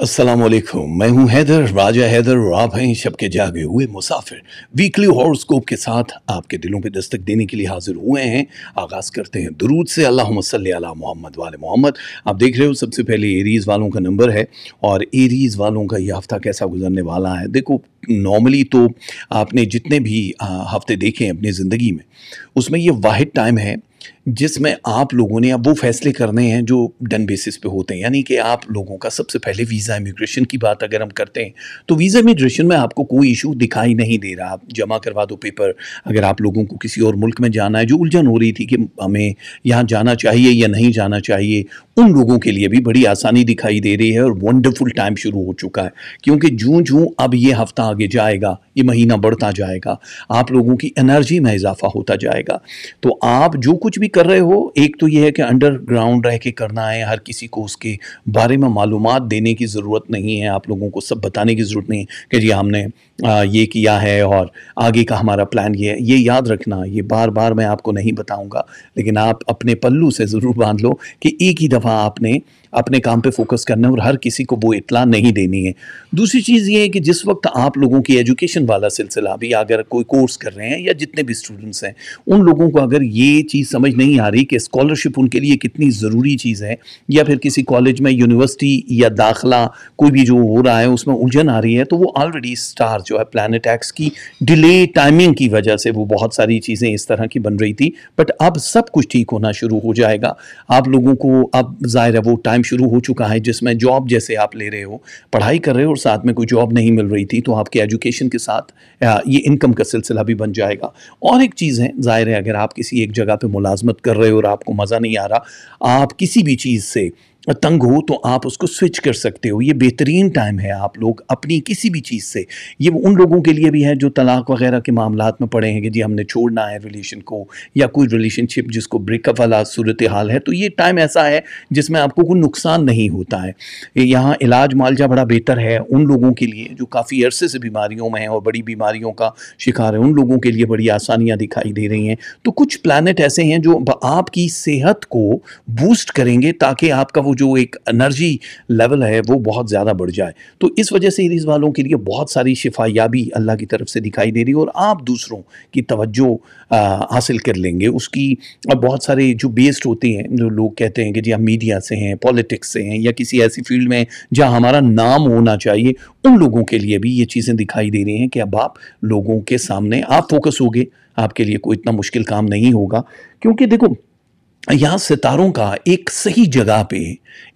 असलकुम मैं हूं हैदर राजा हैदर और आप हैं शब के जागे हुए मुसाफिर वीकली हॉर्स्कोप के साथ आपके दिलों पे दस्तक देने के लिए हाजिर हुए हैं आगाज़ करते हैं दरूद से अल्लाह अला मोहम्मद वाल मोहम्मद आप देख रहे हो सबसे पहले एरीज़ वालों का नंबर है और एरीज़ वालों का यह हफ़्ता कैसा गुजरने वाला है देखो नॉर्मली तो आपने जितने भी हफ़्ते देखे हैं अपनी ज़िंदगी में उसमें यह वाद टाइम है जिसमें आप लोगों ने अब वो फैसले करने हैं जो डन बेसिस पे होते हैं यानी कि आप लोगों का सबसे पहले वीज़ा इमिग्रेशन की बात अगर हम करते हैं तो वीज़ा इमिग्रेशन में आपको कोई इशू दिखाई नहीं दे रहा आप जमा करवा दो पेपर अगर आप लोगों को किसी और मुल्क में जाना है जो उलझन हो रही थी कि हमें यहाँ जाना चाहिए या नहीं जाना चाहिए उन लोगों के लिए भी बड़ी आसानी दिखाई दे रही है और वंडरफुल टाइम शुरू हो चुका है क्योंकि जूँ जूँ अब ये हफ्ता आगे जाएगा ये महीना बढ़ता जाएगा आप लोगों की एनर्जी में इजाफा होता जाएगा तो आप जो कुछ भी कर रहे हो एक तो ये है कि अंडरग्राउंड रह के करना है हर किसी को उसके बारे में मालूम देने की ज़रूरत नहीं है आप लोगों को सब बताने की ज़रूरत नहीं है कि जी हमने ये किया है और आगे का हमारा प्लान ये है ये याद रखना ये बार बार मैं आपको नहीं बताऊँगा लेकिन आप अपने पल्लू से ज़रूर बांध लो कि एक ही दफ़ा आपने अपने काम पे फोकस करना है और हर किसी को वो इतला नहीं देनी है दूसरी चीज़ ये है कि जिस वक्त आप लोगों की एजुकेशन वाला सिलसिला भी अगर कोई कोर्स कर रहे हैं या जितने भी स्टूडेंट्स हैं उन लोगों को अगर ये चीज़ समझ नहीं आ रही कि स्कॉलरशिप उनके लिए कितनी ज़रूरी चीज़ है या फिर किसी कॉलेज में यूनिवर्सिटी या दाखिला कोई भी जो हो रहा है उसमें उलझन आ रही है तो वो ऑलरेडी स्टार जो है प्लानट एक्स की डिले टाइमिंग की वजह से वो बहुत सारी चीज़ें इस तरह की बन रही थी बट अब सब कुछ ठीक होना शुरू हो जाएगा आप लोगों को अब ज़ाहिर है वो टाइम टाइम शुरू हो चुका है जिसमें जॉब जैसे आप ले रहे हो पढ़ाई कर रहे हो और साथ में कोई जॉब नहीं मिल रही थी तो आपके एजुकेशन के साथ ये इनकम का सिलसिला भी बन जाएगा और एक चीज़ है ज़ाहिर है अगर आप किसी एक जगह पर मुलाजमत कर रहे हो और आपको मज़ा नहीं आ रहा आप किसी भी चीज़ से तंग हो तो आप उसको स्विच कर सकते हो ये बेहतरीन टाइम है आप लोग अपनी किसी भी चीज़ से ये उन लोगों के लिए भी है जो तलाक वगैरह के मामला में पड़े हैं कि जी हमने छोड़ना है रिलेशन को या कोई रिलेशनशिप जिसको ब्रेकअप वाला सूरत हाल है तो ये टाइम ऐसा है जिसमें आपको कोई नुकसान नहीं होता है यहाँ इलाज मालजा बड़ा बेहतर है उन लोगों के लिए जो काफ़ी अरसे से बीमारियों में हैं और बड़ी बीमारियों का शिकार है उन लोगों के लिए बड़ी आसानियाँ दिखाई दे रही हैं तो कुछ प्लानट ऐसे हैं जो आपकी सेहत को बूस्ट करेंगे ताकि आपका वो जो एक एनर्जी लेवल है वो बहुत ज़्यादा बढ़ जाए तो इस वजह से सीरीज़ वालों के लिए बहुत सारी शिफायाबी अल्लाह की तरफ से दिखाई दे रही है और आप दूसरों की तवज्जो हासिल कर लेंगे उसकी अब बहुत सारे जो बेस्ड होते हैं जो लोग कहते हैं कि जी हम मीडिया से हैं पॉलिटिक्स से हैं या किसी ऐसी फील्ड में जहाँ हमारा नाम होना चाहिए उन लोगों के लिए भी ये चीज़ें दिखाई दे रही हैं कि अब आप लोगों के सामने आप फोकस हो गए आपके लिए कोई इतना मुश्किल काम नहीं होगा क्योंकि देखो या सितारों का एक सही जगह पे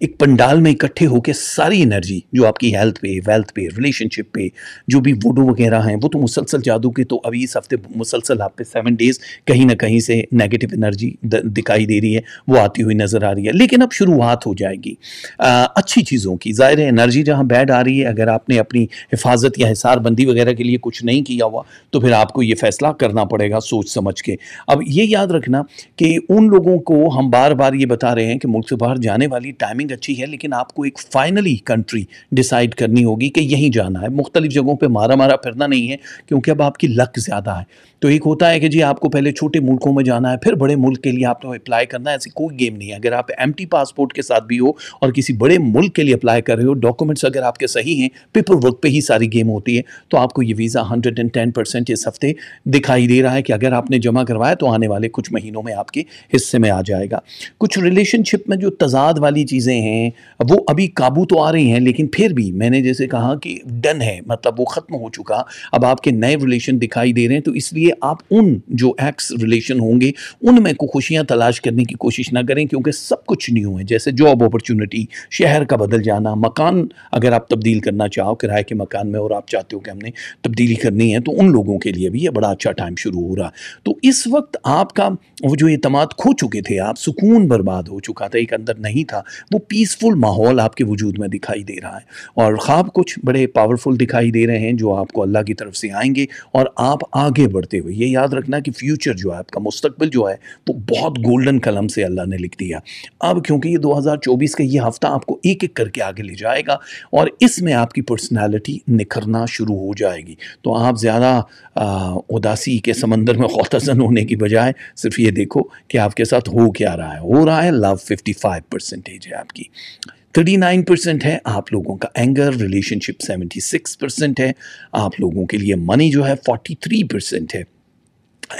एक पंडाल में इकट्ठे होकर सारी एनर्जी जो आपकी हेल्थ पे वेल्थ पे रिलेशनशिप पे जो भी वोडो वगैरह हैं वो तो मुसलसल जादू के तो अभी इस हफ्ते मुसलसल आप पे सेवन डेज़ कहीं ना कहीं से नेगेटिव एनर्जी दिखाई दे रही है वो आती हुई नज़र आ रही है लेकिन अब शुरुआत हो जाएगी आ, अच्छी चीज़ों की ज़ाहिर है एनर्जी जहाँ बैड आ रही है अगर आपने अपनी हिफाजत या हिसारबंदी वगैरह के लिए कुछ नहीं किया हुआ तो फिर आपको ये फैसला करना पड़ेगा सोच समझ के अब ये याद रखना कि उन लोगों को आपको हम बार बार ये बता रहे हैं कि मुल्क से बाहर जाने वाली टाइमिंग अच्छी है लेकिन आपको एक फाइनली कंट्री डिसाइड करनी होगी कि यहीं जाना है मुख्तलिफ जगहों पे मारा मारा फिरना नहीं है क्योंकि अब आपकी लक ज़्यादा है तो एक होता है कि जी आपको पहले छोटे मुल्कों में जाना है फिर बड़े मुल्क के लिए आपको अप्लाई करना है ऐसी कोई गेम नहीं है अगर आप एम पासपोर्ट के साथ भी हो और किसी बड़े मुल्क के लिए अप्लाई कर रहे हो डॉक्यूमेंट्स अगर आपके सही हैं पेपर वर्क पर ही सारी गेम होती है तो आपको ये visa hundred and ten percent इस हफ्ते दिखाई दे रहा है कि अगर आपने जमा करवाया तो आने वाले कुछ महीनों में आपके हिस्से में आ जाएगा कुछ रिलेशनशिप में जो तजाद वाली चीज़ें हैं वो अभी काबू तो आ रही हैं लेकिन फिर भी मैंने जैसे कहा कि डन है मतलब वो ख़त्म हो चुका अब आपके नए रिलेशन दिखाई दे रहे हैं तो इसलिए आप उन जो एक्स रिलेशन होंगे उनमें को खुशियाँ तलाश करने की कोशिश ना करें क्योंकि सब कुछ न्यू है जैसे जॉब अपॉर्चुनिटी शहर का बदल जाना मकान अगर आप तब्दील करना चाहो किराए के मकान में और आप चाहते हो कि हमने तब्दीली करनी है तो उन लोगों के लिए भी ये बड़ा अच्छा टाइम शुरू हो रहा तो इस वक्त आपका वो जो अतमाद खो चुके थे आप सुकून बर्बाद हो चुका था एक अंदर नहीं था वो पीसफुल माहौल आपके वजूद में दिखाई दे रहा है और ख्वाब कुछ बड़े पावरफुल दिखाई दे रहे हैं जो आपको अल्लाह की तरफ से आएंगे और आप आगे बढ़ते हुए ये याद रखना कि फ्यूचर जो है आपका मुस्तबिल जो है वो बहुत गोल्डन कलम से अल्लाह ने लिख दिया अब क्योंकि ये दो का ये हफ्ता आपको एक एक करके आगे ले जाएगा और इसमें आपकी पर्सनैलिटी निखरना शुरू हो जाएगी तो आप ज़्यादा उदासी के समंदर में खौतजन होने की बजाय सिर्फ ये देखो कि आपके साथ हो क्या रहा है हो रहा है लव 55 परसेंटेज है आपकी 39 परसेंट है आप लोगों का एंगर रिलेशनशिप 76 परसेंट है आप लोगों के लिए मनी जो है 43 परसेंट है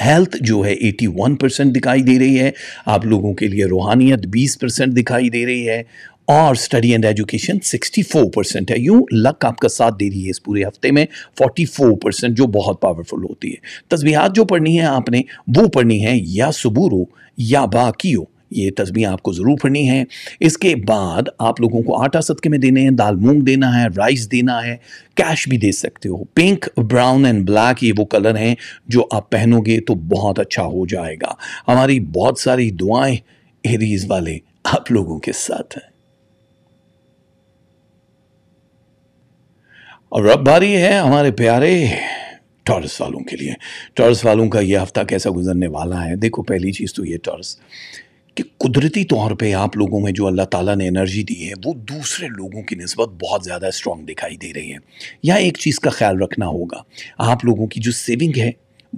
हेल्थ जो है 81 परसेंट दिखाई दे रही है आप लोगों के लिए रूहानियत 20 परसेंट दिखाई दे रही है और स्टडी एंड एजुकेशन 64 परसेंट है यूँ लक आपका साथ दे रही है इस पूरे हफ्ते में 44 परसेंट जो बहुत पावरफुल होती है तस्वीर जो पढ़नी है आपने वो पढ़नी है या सबूरू या बाकियो ये तस्वीर आपको ज़रूर पढ़नी है इसके बाद आप लोगों को आटा सदके में देने हैं दाल मूंग देना है राइस देना है कैश भी दे सकते हो पिंक ब्राउन एंड ब्लैक ये वो कलर हैं जो आप पहनोगे तो बहुत अच्छा हो जाएगा हमारी बहुत सारी दुआएं एरीज वाले आप लोगों के साथ हैं और अब बारी है हमारे प्यारे टॉरस वालों के लिए टॉरस वालों का ये हफ्ता कैसा गुजरने वाला है देखो पहली चीज़ तो ये टॉरस कि कुदरती तौर पे आप लोगों में जो अल्लाह ताला ने एनर्जी दी है वो दूसरे लोगों की नस्बत बहुत ज़्यादा स्ट्रॉन्ग दिखाई दे रही है या एक चीज़ का ख्याल रखना होगा आप लोगों की जो सेविंग है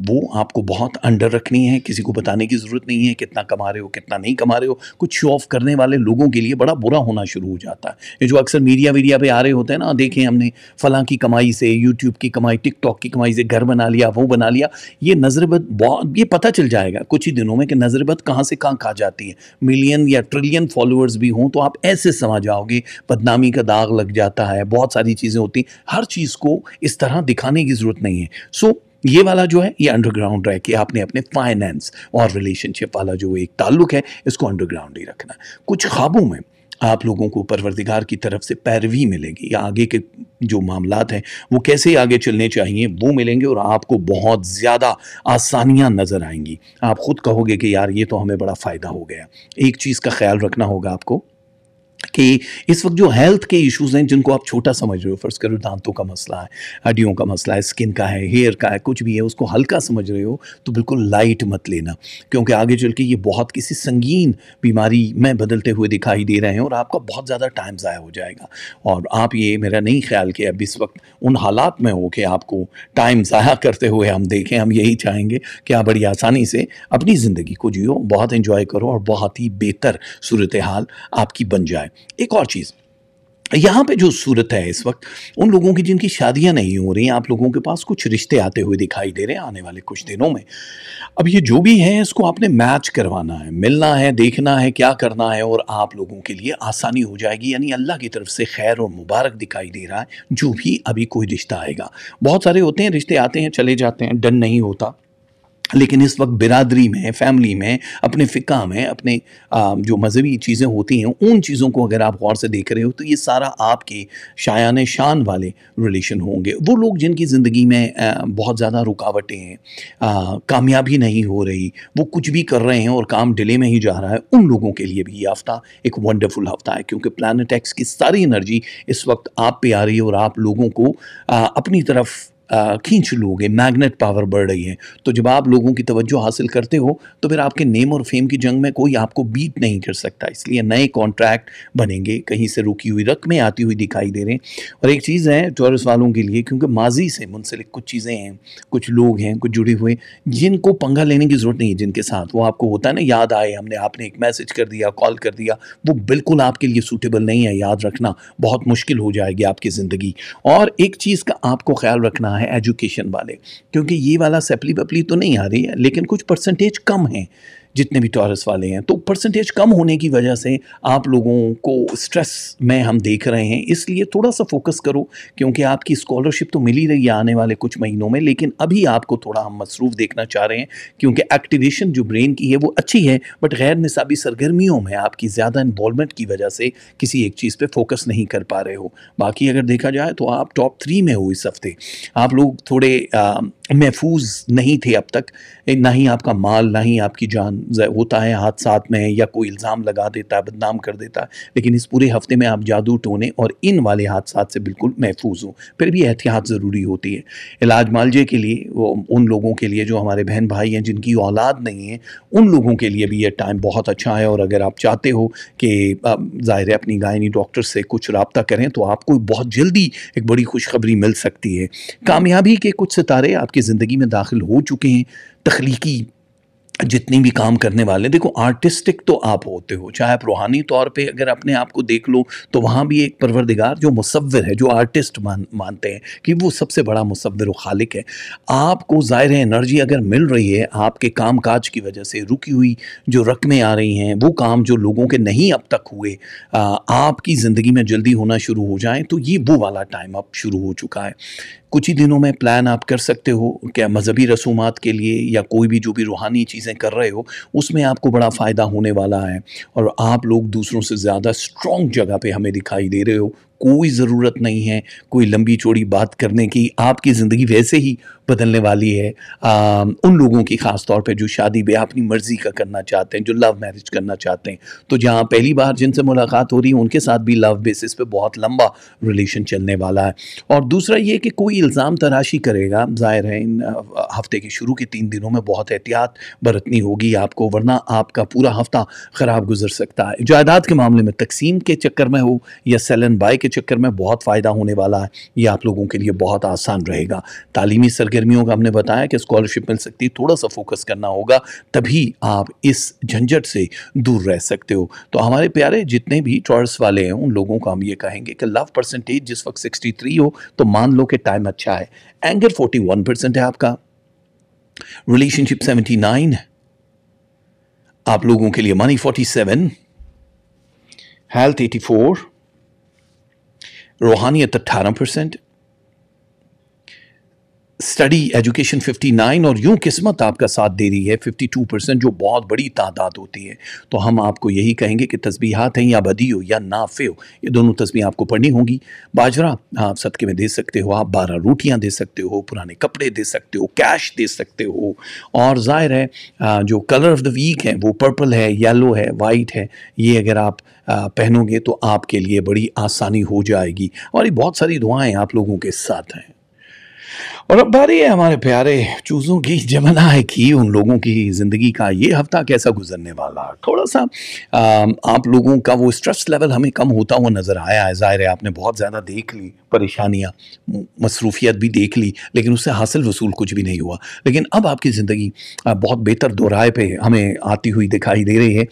वो आपको बहुत अंडर रखनी है किसी को बताने की ज़रूरत नहीं है कितना कमा रहे हो कितना नहीं कमा रहे हो कुछ शो ऑफ करने वाले लोगों के लिए बड़ा बुरा होना शुरू हो जाता है ये जो अक्सर मीडिया वीडिया पे आ रहे होते हैं ना देखें हमने फलाँ की कमाई से यूट्यूब की कमाई टिकटॉक की कमाई से घर बना लिया वो बना लिया ये नज़रबद बहुत ये पता चल जाएगा कुछ ही दिनों में कि नज़रबद कहाँ से कहाँ खा जाती है मिलियन या ट्रिलियन फॉलोअर्स भी हों तो आप ऐसे समझ जाओगे बदनामी का दाग लग जाता है बहुत सारी चीज़ें होती हर चीज़ को इस तरह दिखाने की ज़रूरत नहीं है सो so, ये वाला जो है ये अंडरग्राउंड है कि आपने अपने फाइनेंस और रिलेशनशिप वाला जो एक ताल्लुक है इसको अंडरग्राउंड ही रखना कुछ ख्वाबों में आप लोगों को परवरदिगार की तरफ से पैरवी मिलेगी या आगे के जो मामला हैं वो कैसे आगे चलने चाहिए वो मिलेंगे और आपको बहुत ज़्यादा आसानियाँ नज़र आएंगी आप ख़ुद कहोगे कि यार ये तो हमें बड़ा फ़ायदा हो गया एक चीज़ का ख्याल रखना होगा आपको कि इस वक्त जो हेल्थ के इश्यूज हैं जिनको आप छोटा समझ रहे हो फ़र्स्ट करो दांतों का मसला है हड्डियों का मसला है स्किन का है हेयर का है कुछ भी है उसको हल्का समझ रहे हो तो बिल्कुल लाइट मत लेना क्योंकि आगे चल के ये बहुत किसी संगीन बीमारी में बदलते हुए दिखाई दे रहे हैं और आपका बहुत ज़्यादा टाइम ज़ाया हो जाएगा और आप ये मेरा नहीं ख्याल कि अब इस वक्त उन हालात में हो कि आपको टाइम ज़ाया करते हुए हम देखें हम यही चाहेंगे कि आप बड़ी आसानी से अपनी ज़िंदगी को जियो बहुत इन्जॉय करो और बहुत ही बेहतर सूरत हाल आपकी बन जाए है एक और चीज़ यहाँ पे जो सूरत है इस वक्त उन लोगों की जिनकी शादियाँ नहीं हो रही हैं आप लोगों के पास कुछ रिश्ते आते हुए दिखाई दे रहे हैं आने वाले कुछ दिनों में अब ये जो भी है इसको आपने मैच करवाना है मिलना है देखना है क्या करना है और आप लोगों के लिए आसानी हो जाएगी यानी अल्लाह की तरफ से खैर और मुबारक दिखाई दे रहा है जो भी अभी कोई रिश्ता आएगा बहुत सारे होते हैं रिश्ते आते हैं चले जाते हैं डन नहीं होता लेकिन इस वक्त बिरादरी में फैमिली में अपने फ़िका में अपने जो मजहबी चीज़ें होती हैं उन चीज़ों को अगर आप गौर से देख रहे हो तो ये सारा आपके शायान शान वाले रिलेशन होंगे वो लोग जिनकी ज़िंदगी में बहुत ज़्यादा रुकावटें हैं कामयाबी नहीं हो रही वो कुछ भी कर रहे हैं और काम डिले में ही जा रहा है उन लोगों के लिए भी ये हफ़्ता एक वंडरफुल हफ़्ता है क्योंकि प्लानट एक्स की सारी एनर्जी इस वक्त आप पे आ रही है और आप लोगों को अपनी तरफ खींच लोगे मैग्नेट पावर बढ़ रही है तो जब आप लोगों की तवज्जो हासिल करते हो तो फिर आपके नेम और फेम की जंग में कोई आपको बीट नहीं कर सकता इसलिए नए कॉन्ट्रैक्ट बनेंगे कहीं से रुकी हुई रकमें आती हुई दिखाई दे रहे हैं और एक चीज़ है टूरिस्ट वालों के लिए क्योंकि माजी से मुंसलिक कुछ चीज़ें हैं कुछ लोग हैं कुछ जुड़े हुए जिनको पंगा लेने की ज़रूरत नहीं है जिनके साथ वो आपको होता है ना याद आए हमने आपने एक मैसेज कर दिया कॉल कर दिया वो बिल्कुल आपके लिए सूटेबल नहीं है याद रखना बहुत मुश्किल हो जाएगी आपकी ज़िंदगी और एक चीज़ का आपको ख्याल रखना है है एजुकेशन वाले क्योंकि ये वाला सेपली वपली तो नहीं आ रही है लेकिन कुछ परसेंटेज कम है जितने भी टॉरस वाले हैं तो परसेंटेज कम होने की वजह से आप लोगों को स्ट्रेस में हम देख रहे हैं इसलिए थोड़ा सा फोकस करो क्योंकि आपकी स्कॉलरशिप तो मिल ही रही है आने वाले कुछ महीनों में लेकिन अभी आपको थोड़ा हम मसरूफ़ देखना चाह रहे हैं क्योंकि एक्टिवेशन जो ब्रेन की है वो अच्छी है बट गैर निसाबी सरगर्मियों में आपकी ज़्यादा इन्वॉलमेंट की वजह से किसी एक चीज़ पर फोकस नहीं कर पा रहे हो बाकी अगर देखा जाए तो आप टॉप थ्री में हो इस हफ्ते आप लोग थोड़े महफूज नहीं थे अब तक ना ही आपका माल ना ही आपकी जान होता है हाथ साथ में है या कोई इल्ज़ाम लगा देता है बदनाम कर देता है लेकिन इस पूरे हफ्ते में आप जादू टोने और इन वाले हादसा से बिल्कुल महफूज हों फिर भी एहतियात ज़रूरी होती है इलाज मालजे के लिए वो उन लोगों के लिए जो हमारे बहन भाई हैं जिनकी औलाद नहीं है उन लोगों के लिए भी यह टाइम बहुत अच्छा है और अगर आप चाहते हो कि ज़ाहिर अपनी गायनी डॉक्टर से कुछ रबता करें तो आपको बहुत जल्दी एक बड़ी खुशखबरी मिल सकती है कामयाबी के कुछ सितारे आपकी ज़िंदगी में दाखिल हो चुके हैं तख्लीकी जितनी भी काम करने वाले देखो आर्टिस्टिक तो आप होते हो चाहे आप रूहानी तौर पे अगर अपने आप को देख लो तो वहाँ भी एक परवरदिगार जो मुसविर है जो आर्टिस्ट मान मानते हैं कि वो सबसे बड़ा मुसविर खालिक है आपको ज़ाहिर है एनर्जी अगर मिल रही है आपके काम काज की वजह से रुकी हुई जो रकमें आ रही हैं वो काम जो लोगों के नहीं अब तक हुए आपकी ज़िंदगी में जल्दी होना शुरू हो जाए तो ये वो वाला टाइम अब शुरू हो चुका है कुछ ही दिनों में प्लान आप कर सकते हो क्या मज़हबी रसूमात के लिए या कोई भी जो भी रूहानी चीज़ें कर रहे हो उसमें आपको बड़ा फ़ायदा होने वाला है और आप लोग दूसरों से ज़्यादा स्ट्रॉन्ग जगह पे हमें दिखाई दे रहे हो कोई ज़रूरत नहीं है कोई लंबी चौड़ी बात करने की आपकी ज़िंदगी वैसे ही बदलने वाली है आ, उन लोगों की ख़ास तौर पे जो शादी ब्याह अपनी मर्ज़ी का करना चाहते हैं जो लव मैरिज करना चाहते हैं तो जहाँ पहली बार जिनसे मुलाकात हो रही है उनके साथ भी लव बेसिस पे बहुत लंबा रिलेशन चलने वाला है और दूसरा ये कि कोई इल्ज़ाम तराशी करेगा ज़ाहिर है इन हफ्ते के शुरू के तीन दिनों में बहुत एहतियात बरतनी होगी आपको वरना आपका पूरा हफ्ता ख़राब गुजर सकता है जायदाद के मामले में तकसीम के चक्कर में हो या सेल एंड बाय के चक्कर में बहुत फ़ायदा होने वाला है ये आप लोगों के लिए बहुत आसान रहेगा तालीमी सरगर्मी गर्मियों का हमने बताया कि स्कॉलरशिप मिल सकती है थोड़ा सा फोकस करना होगा तभी आप इस झंझट से दूर रह सकते हो तो हमारे प्यारे जितने भी टॉर्स वाले हैं उन लोगों को हम ये कहेंगे कि लव परसेंटेज जिस वक्त 63 हो तो मान लो कि टाइम अच्छा है एंगर 41 परसेंट है आपका रिलेशनशिप 79 आप लोगों के लिए मनी 47 हेल्थ 84 रूहानियत 18 परसेंट स्टडी एजुकेशन 59 और यूं किस्मत आपका साथ दे रही है 52 परसेंट जो बहुत बड़ी तादाद होती है तो हम आपको यही कहेंगे कि तस्बीहात हैं या बदी हो या नाफे हो ये दोनों तस्बी आपको पढ़नी होंगी बाजरा आप सदके में दे सकते हो आप बारह रोटियां दे सकते हो पुराने कपड़े दे सकते हो कैश दे सकते हो और ज़ाहिर है जो कलर ऑफ द वीक है वो पर्पल है येलो है वाइट है ये अगर आप पहनोगे तो आपके लिए बड़ी आसानी हो जाएगी और ये बहुत सारी दुआएँ आप लोगों के साथ हैं और अब बारी है हमारे प्यारे चूज़ों की जमना है कि उन लोगों की ज़िंदगी का ये हफ्ता कैसा गुजरने वाला थोड़ा सा आ, आप लोगों का वो स्ट्रेस लेवल हमें कम होता हुआ नज़र आया है ज़ाहिर है आपने बहुत ज़्यादा देख ली परेशानियाँ मसरूफियत भी देख ली लेकिन उससे हासिल वसूल कुछ भी नहीं हुआ लेकिन अब आपकी ज़िंदगी बहुत बेहतर दोराए पर हमें आती हुई दिखाई दे रही है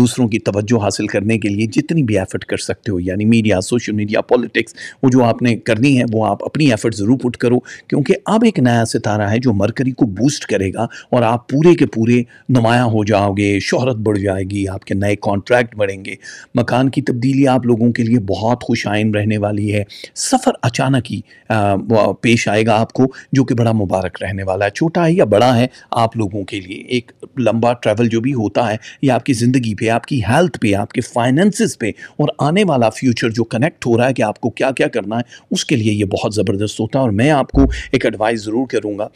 दूसरों की तवज्जो हासिल करने के लिए जितनी भी एफ़र्ट कर सकते हो यानी मीडिया सोशल मीडिया पॉलिटिक्स वो जो आपने करनी है वो आप अपनी एफ़र्ट ज़रूर पुट करो क्योंकि अब एक नया सितारा है जो मरकरी को बूस्ट करेगा और आप पूरे के पूरे नुमाया हो जाओगे शहरत बढ़ जाएगी आपके नए कॉन्ट्रैक्ट बढ़ेंगे मकान की तब्दीली आप लोगों के लिए बहुत खुश रहने वाली है सफ़र अचानक ही पेश आएगा आपको जो कि बड़ा मुबारक रहने वाला है छोटा है या बड़ा है आप लोगों के लिए एक लंबा ट्रैवल जो भी होता है ये आपकी ज़िंदगी पे आपकी हेल्थ पे आपके फाइनेंसिस पे और आने वाला फ्यूचर जो कनेक्ट हो रहा है कि आपको क्या क्या करना है उसके लिए ये बहुत ज़बरदस्त होता है और मैं आपको एक एडवाइस ज़रूर करूँगा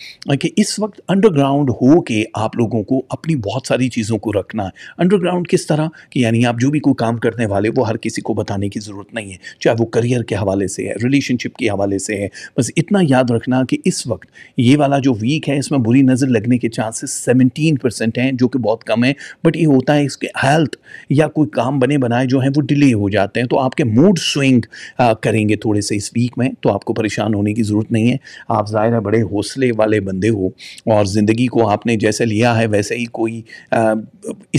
कि इस वक्त अंडरग्राउंड हो के आप लोगों को अपनी बहुत सारी चीज़ों को रखना है अंडरग्राउंड किस तरह कि यानी आप जो भी कोई काम करने वाले वो हर किसी को बताने की ज़रूरत नहीं है चाहे वो करियर के हवाले से है रिलेशनशिप के हवाले से है बस इतना याद रखना कि इस वक्त ये वाला जो वीक है इसमें बुरी नज़र लगने के चांसेस सेवनटीन परसेंट हैं जो कि बहुत कम है बट ये होता है इसके हेल्थ या कोई काम बने बनाए जो हैं वो डिले हो जाते हैं तो आपके मूड स्विंग करेंगे थोड़े से इस वीक में तो आपको परेशान होने की ज़रूरत नहीं है आप ज़ाहिर है बड़े हौसले वाले बंदे हो और ज़िंदगी को आपने जैसे लिया है वैसे ही कोई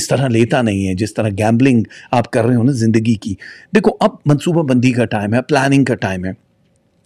इस तरह लेता नहीं है जिस तरह गैम्बलिंग आप कर रहे हो ना ज़िंदगी की देखो अब मनसूबाबंदी का टाइम है प्लानिंग का टाइम है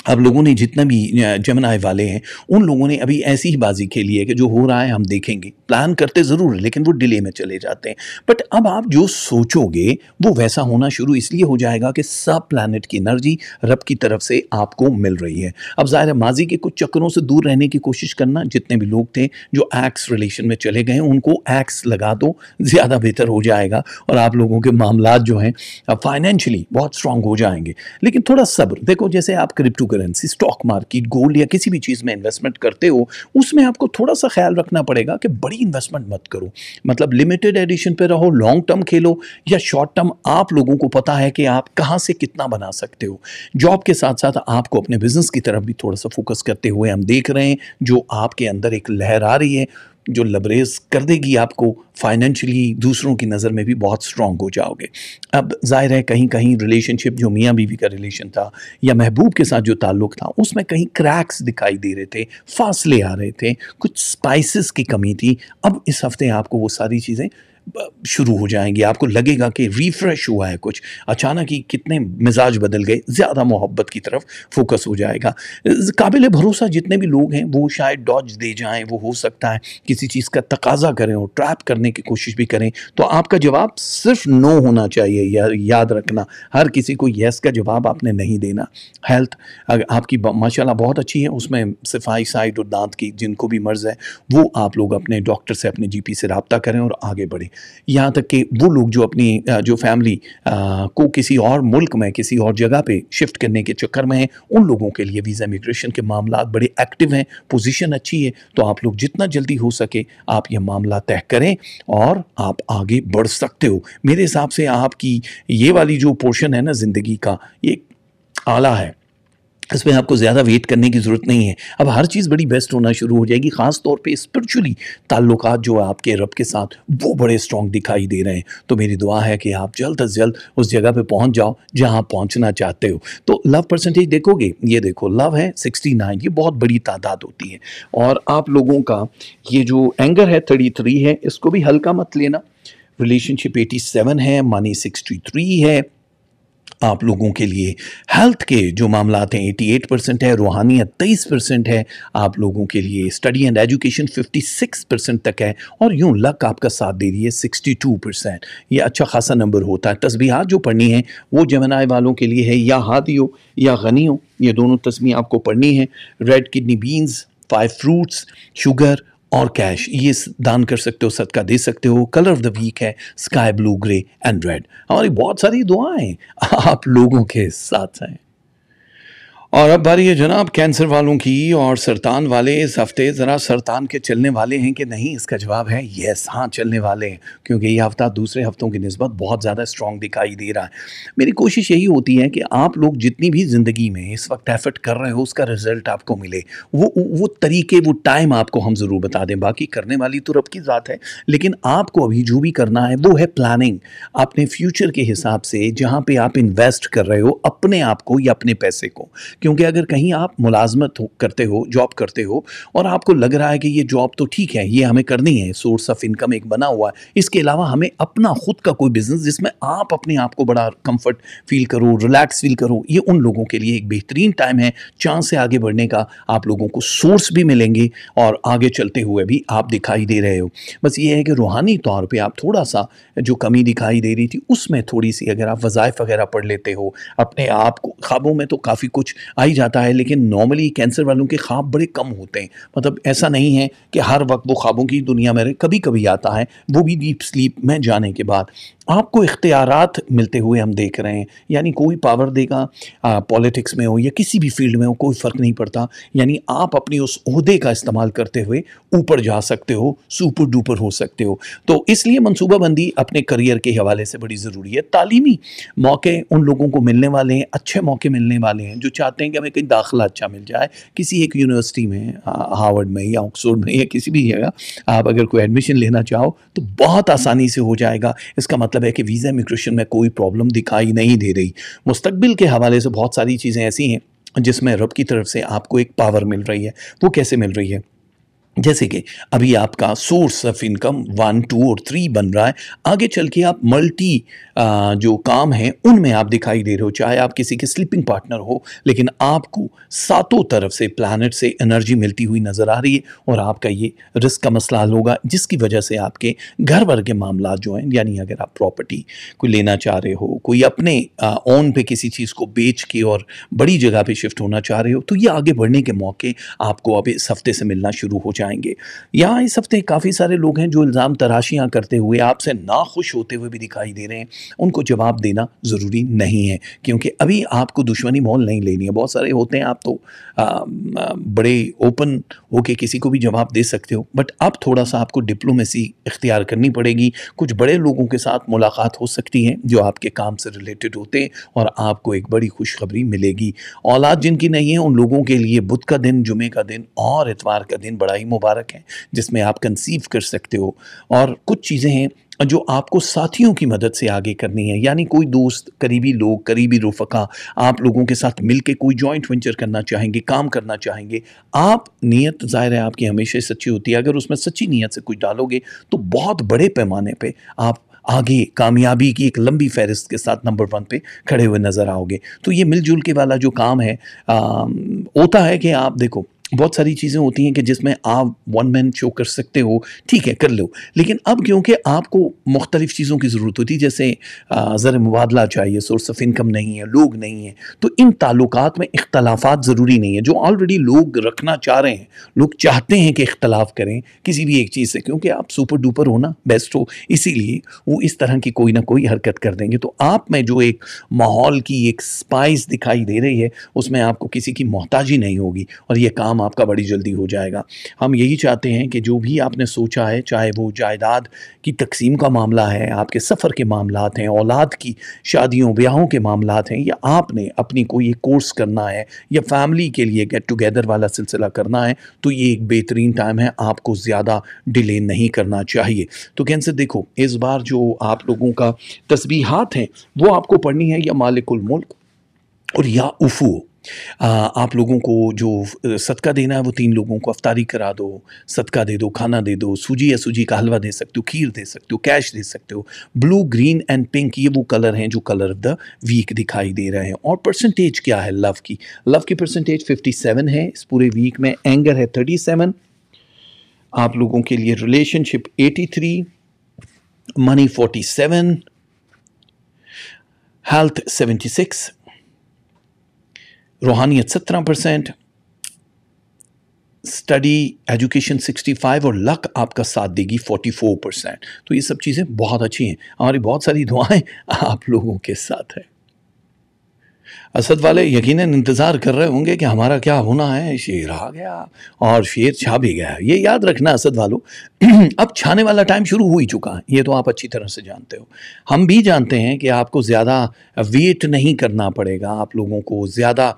अब लोगों ने जितना भी जमनाए वाले हैं उन लोगों ने अभी ऐसी ही बाजी खेली है कि जो हो रहा है हम देखेंगे प्लान करते ज़रूर लेकिन वो डिले में चले जाते हैं बट अब आप जो सोचोगे वो वैसा होना शुरू इसलिए हो जाएगा कि सब प्लानट की एनर्जी रब की तरफ से आपको मिल रही है अब ज़ाहिर माजी के कुछ चक्करों से दूर रहने की कोशिश करना जितने भी लोग थे जो एक्स रिलेशन में चले गए उनको एक्स लगा दो ज़्यादा बेहतर हो जाएगा और आप लोगों के मामला जो हैं फाइनेंशली बहुत स्ट्रांग हो जाएंगे लेकिन थोड़ा सब्र देखो जैसे आप crypto currency stock market gold या किसी भी चीज़ में इन्वेस्टमेंट करते हो उसमें आपको थोड़ा सा ख्याल रखना पड़ेगा कि बड़ी इन्वेस्टमेंट मत करो मतलब लिमिटेड एडिशन पर रहो लॉन्ग टर्म खेलो या शॉर्ट टर्म आप लोगों को पता है कि आप कहाँ से कितना बना सकते हो जॉब के साथ साथ आपको अपने बिजनेस की तरफ भी थोड़ा सा फोकस करते हुए हम देख रहे हैं जो आपके अंदर एक लहर आ रही है जो लबरेज कर देगी आपको फाइनेंशियली दूसरों की नज़र में भी बहुत स्ट्रॉन्ग हो जाओगे अब जाहिर है कहीं कहीं रिलेशनशिप जो मियाँ बीवी का रिलेशन था या महबूब के साथ जो ताल्लुक था उसमें कहीं क्रैक्स दिखाई दे रहे थे फासले आ रहे थे कुछ स्पाइसेस की कमी थी अब इस हफ्ते आपको वो सारी चीज़ें शुरू हो जाएंगी आपको लगेगा कि रिफ़्रेश हुआ है कुछ अचानक ही कितने मिजाज बदल गए ज़्यादा मोहब्बत की तरफ फोकस हो जाएगा काबिल भरोसा जितने भी लोग हैं वो शायद डॉज दे जाएं वो हो सकता है किसी चीज़ का तकाजा करें और ट्रैप करने की कोशिश भी करें तो आपका जवाब सिर्फ नो होना चाहिए या, याद रखना हर किसी को येस का जवाब आपने नहीं देना हेल्थ अगर आपकी माशाला बहुत अच्छी है उसमें सिफाई साइड और दांत की जिनको भी मर्ज़ है वो आप लोग अपने डॉक्टर से अपने जी से रबता करें और आगे बढ़ें यहाँ तक कि वो लोग जो अपनी जो फैमिली को किसी और मुल्क में किसी और जगह पे शिफ्ट करने के चक्कर में हैं उन लोगों के लिए वीज़ा इमिग्रेशन के मामला बड़े एक्टिव हैं पोजीशन अच्छी है तो आप लोग जितना जल्दी हो सके आप ये मामला तय करें और आप आगे बढ़ सकते हो मेरे हिसाब से आपकी ये वाली जो पोर्शन है ना ज़िंदगी का ये आला है इसमें आपको ज़्यादा वेट करने की ज़रूरत नहीं है अब हर चीज़ बड़ी बेस्ट होना शुरू हो जाएगी ख़ास तौर पे स्पिरिचुअली ताल्लुक जो है आपके रब के साथ वो बड़े स्ट्रॉन्ग दिखाई दे रहे हैं तो मेरी दुआ है कि आप जल्द अज जल्द उस जगह पे पहुंच जाओ जहां आप पहुँचना चाहते हो तो लव परसेंटेज देखोगे ये देखो लव है सिक्सटी नाइन ये बहुत बड़ी तादाद होती है और आप लोगों का ये जो एंगर है थर्टी थ्री है इसको भी हल्का मत लेना रिलेशनशिप एटी सेवन है मनी सिक्सटी थ्री है आप लोगों के लिए हेल्थ के जो मामला हैं एटी एट परसेंट है रूहानियत तेईस परसेंट है आप लोगों के लिए study and education fifty six percent तक है और यूँ लक आपका साथ दे रही है सिक्सटी टू परसेंट ये अच्छा खासा नंबर होता है तस्बीहात जो पढ़नी है वो जमनाए वालों के लिए है या हाथी हो या गनी हो ये दोनों तस्वीर आपको पढ़नी है red kidney beans five fruits sugar और कैश ये दान कर सकते हो सदका दे सकते हो कलर ऑफ द वीक है sky blue grey and red हमारी बहुत सारी दुआएं आप लोगों के साथ हैं और अब बारी है जनाब कैंसर वालों की और सरतान वाले इस हफ्ते ज़रा सरतान के चलने वाले हैं कि नहीं इसका जवाब है यस हाँ चलने वाले हैं क्योंकि ये हफ्ता दूसरे हफ्तों की नस्बत बहुत ज़्यादा स्ट्रॉन्ग दिखाई दे रहा है मेरी कोशिश यही होती है कि आप लोग जितनी भी ज़िंदगी में इस वक्त एफर्ट कर रहे हो उसका रिजल्ट आपको मिले वो वो तरीके वो टाइम आपको हम ज़रूर बता दें बाकी करने वाली तो रब की ज़ात है लेकिन आपको अभी जो भी करना है वो है प्लानिंग अपने फ्यूचर के हिसाब से जहाँ पर आप इन्वेस्ट कर रहे हो अपने आप को या अपने पैसे को क्योंकि अगर कहीं आप मुलाजमत हो करते हो जॉब करते हो और आपको लग रहा है कि ये जॉब तो ठीक है ये हमें करनी है सोर्स ऑफ इनकम एक बना हुआ है इसके अलावा हमें अपना खुद का कोई बिज़नेस जिसमें आप अपने आप को बड़ा कम्फर्ट फील करो रिलैक्स फील करो ये उन लोगों के लिए एक बेहतरीन टाइम है चांस से आगे बढ़ने का आप लोगों को सोर्स भी मिलेंगे और आगे चलते हुए भी आप दिखाई दे रहे हो बस ये है कि रूहानी तौर पर आप थोड़ा सा जो कमी दिखाई दे रही थी उसमें थोड़ी सी अगर आप वज़ाइफ वगैरह पढ़ लेते हो अपने आप को ख्वाबों में तो काफ़ी कुछ आ ही जाता है लेकिन नॉर्मली कैंसर वालों के ख्वाब बड़े कम होते हैं मतलब ऐसा नहीं है कि हर वक्त वो ख्वाबों की दुनिया में कभी कभी आता है वो भी डीप स्लीप में जाने के बाद आपको इख्तियार मिलते हुए हम देख रहे हैं यानी कोई पावर देगा पॉलिटिक्स में हो या किसी भी फील्ड में हो कोई फ़र्क नहीं पड़ता यानी आप अपने उस उहदे का इस्तेमाल करते हुए ऊपर जा सकते हो सुपर डुपर हो सकते हो तो इसलिए मनसूबाबंदी अपने करियर के हवाले से बड़ी ज़रूरी है तालीमी मौके उन लोगों को मिलने वाले हैं अच्छे मौके मिलने वाले हैं जो चाहते हैं कि हमें कहीं दाखिला अच्छा मिल जाए किसी एक यूनिवर्सिटी में हार्वर्ड में या ऑक्सफोर्ड में या किसी भी जगह आप अगर कोई एडमिशन लेना चाहो तो बहुत आसानी से हो जाएगा इसका मतलब तरह के वीज़ा इमिग्रेशन में कोई प्रॉब्लम दिखाई नहीं दे रही मुस्तबिल के हवाले से बहुत सारी चीज़ें ऐसी हैं जिसमें रब की तरफ से आपको एक पावर मिल रही है वो कैसे मिल रही है जैसे कि अभी आपका source of income one two और थ्री बन रहा है आगे चल के आप मल्टी जो काम हैं उनमें आप दिखाई दे रहे हो चाहे आप किसी के स्लीपिंग पार्टनर हो लेकिन आपको सातों तरफ से प्लानट से एनर्जी मिलती हुई नज़र आ रही है और आपका ये रिस्क का मसला हल होगा जिसकी वजह से आपके घर भर के मामला जो हैं यानी अगर आप प्रॉपर्टी कोई लेना चाह रहे हो कोई अपने ओन पे किसी चीज़ को बेच के और बड़ी जगह पे शिफ्ट होना चाह रहे हो तो ये आगे बढ़ने के मौके आपको अब इस हफ्ते से मिलना शुरू हो जाएंगे यहाँ इस हफ्ते काफ़ी सारे लोग हैं जो इल्ज़ाम तराशियाँ करते हुए आपसे नाखुश होते हुए भी दिखाई दे रहे हैं उनको जवाब देना ज़रूरी नहीं है क्योंकि अभी आपको दुश्मनी मोल नहीं लेनी है बहुत सारे होते हैं आप तो आ, आ, बड़े ओपन होके किसी को भी जवाब दे सकते हो बट अब थोड़ा सा आपको डिप्लोमेसी इख्तियार करनी पड़ेगी कुछ बड़े लोगों के साथ मुलाकात हो सकती है जो आपके काम से रिलेटेड होते हैं और आपको एक बड़ी खुशखबरी मिलेगी औलाद जिनकी नहीं है उन लोगों के लिए बुध का दिन जुमे का दिन और इतवार का दिन बड़ा ही मुबारक है जिसमें आप कंसीव कर सकते हो और कुछ चीज़ें हैं जो आपको साथियों की मदद से आगे करनी है यानी कोई दोस्त करीबी लोग करीबी रुफका आप लोगों के साथ मिलके कोई जॉइंट वेंचर करना चाहेंगे काम करना चाहेंगे आप नीयत जाहिर है आपकी हमेशा सच्ची होती है अगर उसमें सच्ची नीयत से कुछ डालोगे तो बहुत बड़े पैमाने पर आप आगे कामयाबी की एक लंबी फहरिस्त के साथ नंबर वन पे खड़े हुए नज़र आओगे तो ये मिलजुल के वाला जो काम है आ, होता है कि आप देखो बहुत सारी चीज़ें होती हैं कि जिसमें आप वन मैन शो कर सकते हो ठीक है कर लो लेकिन अब क्योंकि आपको मुख्तलिफ़ चीज़ों की ज़रूरत होती है जैसे ज़र मुबादला चाहिए सोर्स ऑफ इनकम नहीं है लोग नहीं हैं तो इन ताल्लुक में इख्तलाफात ज़रूरी नहीं है जो ऑलरेडी लोग रखना चाह रहे हैं लोग चाहते हैं कि इख्तलाफ करें किसी भी एक चीज़ से क्योंकि आप सुपर डुपर हो ना बेस्ट हो इसीलिए वो इस तरह की कोई ना कोई हरकत कर देंगे तो आप में जो एक माहौल की एक स्पाइस दिखाई दे रही है उसमें आपको किसी की मोहताजी नहीं होगी और ये काम आपका बड़ी जल्दी हो जाएगा हम यही चाहते हैं कि जो भी आपने सोचा है चाहे वो जायदाद की तकसीम का मामला है आपके सफ़र के मामला हैं औलाद की शादियों ब्याहों के मामला हैं या आपने अपनी कोई एक कोर्स करना है या फैमिली के लिए गेट टुगेदर वाला सिलसिला करना है तो ये एक बेहतरीन टाइम है आपको ज़्यादा डिले नहीं करना चाहिए तो कैंसर देखो इस बार जो आप लोगों का तस्बीहात हैं वो आपको पढ़नी है या मालिकुल मुल्क और या उफू आप लोगों को जो सदका देना है वो तीन लोगों को अफ्तारी करा दो सदका दे दो खाना दे दो सूजी या सूजी का हलवा दे सकते हो खीर दे सकते हो कैश दे सकते हो ब्लू ग्रीन एंड पिंक ये वो कलर हैं जो कलर ऑफ द वीक दिखाई दे रहे हैं और परसेंटेज क्या है लव की लव की परसेंटेज सेवन है इस पूरे वीक में एंगर है सेवन आप लोगों के लिए रिलेशनशिप 83 मनी 47 हेल्थ 76 रूहानियत सत्रह परसेंट स्टडी एजुकेशन 65 और लक आपका साथ देगी 44 परसेंट तो ये सब चीज़ें बहुत अच्छी हैं हमारी बहुत सारी दुआएं आप लोगों के साथ हैं असद वाले यकीन इंतज़ार कर रहे होंगे कि हमारा क्या होना है शेर आ गया और शेर छा भी गया ये याद रखना असद वालों अब छाने वाला टाइम शुरू हो ही चुका है ये तो आप अच्छी तरह से जानते हो हम भी जानते हैं कि आपको ज़्यादा वेट नहीं करना पड़ेगा आप लोगों को ज़्यादा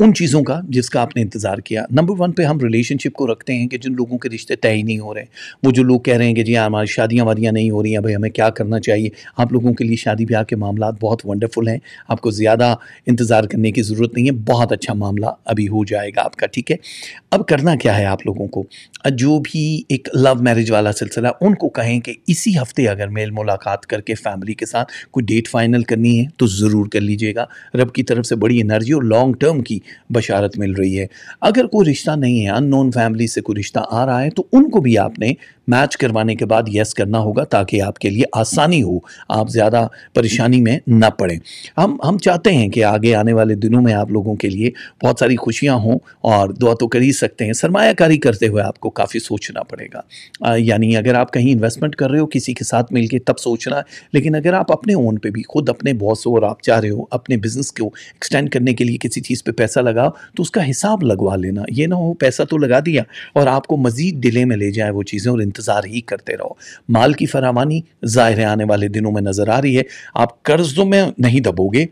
उन चीज़ों का जिसका आपने इंतज़ार किया नंबर वन पर हम रिलेशनशिप को रखते हैं कि जिन लोगों के रिश्ते तय ही नहीं हो रहे वो जो लोग कह रहे हैं कि जी हमारी शादियाँ वादियाँ नहीं हो रही हैं भाई हमें क्या करना चाहिए आप लोगों के लिए शादी ब्याह के मामला बहुत वंडरफुल हैं आपको ज़्यादा इंतज़ार इंतज़ार करने की ज़रूरत नहीं है बहुत अच्छा मामला अभी हो जाएगा आपका ठीक है अब करना क्या है आप लोगों को जो भी एक लव मैरिज वाला सिलसिला उनको कहें कि इसी हफ्ते अगर मेल मुलाकात करके फैमिली के साथ कोई डेट फाइनल करनी है तो ज़रूर कर लीजिएगा रब की तरफ से बड़ी एनर्जी और लॉन्ग टर्म की बशारत मिल रही है अगर कोई रिश्ता नहीं है अन फैमिली से कोई रिश्ता आ रहा है तो उनको भी आपने मैच करवाने के बाद यस करना होगा ताकि आपके लिए आसानी हो आप ज़्यादा परेशानी में ना पड़ें हम हम चाहते हैं कि आगे आने वाले दिनों में आप लोगों के लिए बहुत सारी खुशियाँ हों और दुआ तो कर ही सकते हैं सरमाकारी करते हुए आपको काफ़ी सोचना पड़ेगा यानी अगर आप कहीं इन्वेस्टमेंट कर रहे हो किसी के साथ मिलकर तब सोचना लेकिन अगर आप अपने ओन पर भी खुद अपने बॉस हो और आप चाह रहे हो अपने बिजनेस को एक्सटेंड करने के लिए किसी चीज़ पर पैसा लगाओ तो उसका हिसाब लगवा लेना ये ना हो पैसा तो लगा दिया और आपको मज़ीद डिले में ले जाए वो चीज़ें और इंतज़ार ही करते रहो माल की फरावानी ज़ाहिर आने वाले दिनों में नज़र आ रही है आप कर्ज़ों में नहीं दबोगे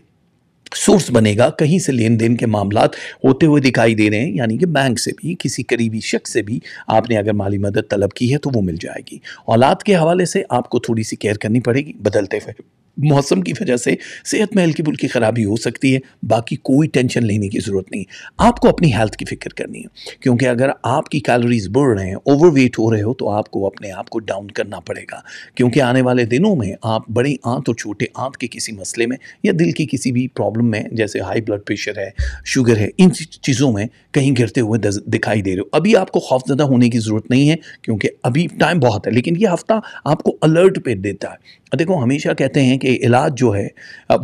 सोर्स बनेगा कहीं से लेन देन के मामला होते हुए दिखाई दे रहे हैं यानी कि बैंक से भी किसी करीबी शख्स से भी आपने अगर माली मदद तलब की है तो वो मिल जाएगी औलाद के हवाले से आपको थोड़ी सी केयर करनी पड़ेगी बदलते हुए मौसम की वजह से सेहत में हल्की फुल्की ख़राबी हो सकती है बाकी कोई टेंशन लेने की ज़रूरत नहीं आपको अपनी हेल्थ की फ़िक्र करनी है क्योंकि अगर आपकी कैलोरीज बढ़ रहे हैं ओवरवेट हो रहे हो तो आपको अपने आप को डाउन करना पड़ेगा क्योंकि आने वाले दिनों में आप बड़े आंत और छोटे आंत के किसी मसले में या दिल की किसी भी प्रॉब्लम में जैसे हाई ब्लड प्रेशर है शुगर है इन चीज़ों में कहीं गिरते हुए दिखाई दे रहे हो अभी आपको खौफजदा होने की ज़रूरत नहीं है क्योंकि अभी टाइम बहुत है लेकिन ये हफ्ता आपको अलर्ट पर देता है देखो हमेशा कहते हैं कि इलाज जो है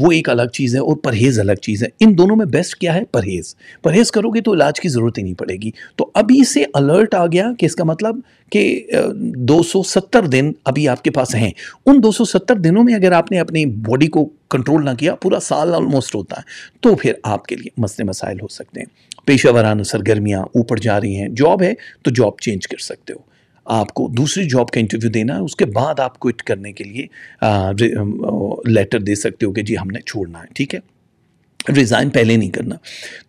वो एक अलग चीज़ है और परहेज़ अलग चीज़ है इन दोनों में बेस्ट क्या है परहेज़ परहेज़ करोगे तो इलाज की ज़रूरत ही नहीं पड़ेगी तो अभी से अलर्ट आ गया कि इसका मतलब कि 270 दिन अभी आपके पास हैं उन 270 दिनों में अगर आपने अपनी बॉडी को कंट्रोल ना किया पूरा साल ऑलमोस्ट होता है तो फिर आपके लिए मसले मसाइल हो सकते हैं पेशा वराना सरगर्मियाँ ऊपर जा रही हैं जॉब है तो जॉब चेंज कर सकते हो आपको दूसरी जॉब का इंटरव्यू देना है उसके बाद आप क्विट करने के लिए लेटर दे सकते हो कि जी हमने छोड़ना है ठीक है रिज़ाइन पहले नहीं करना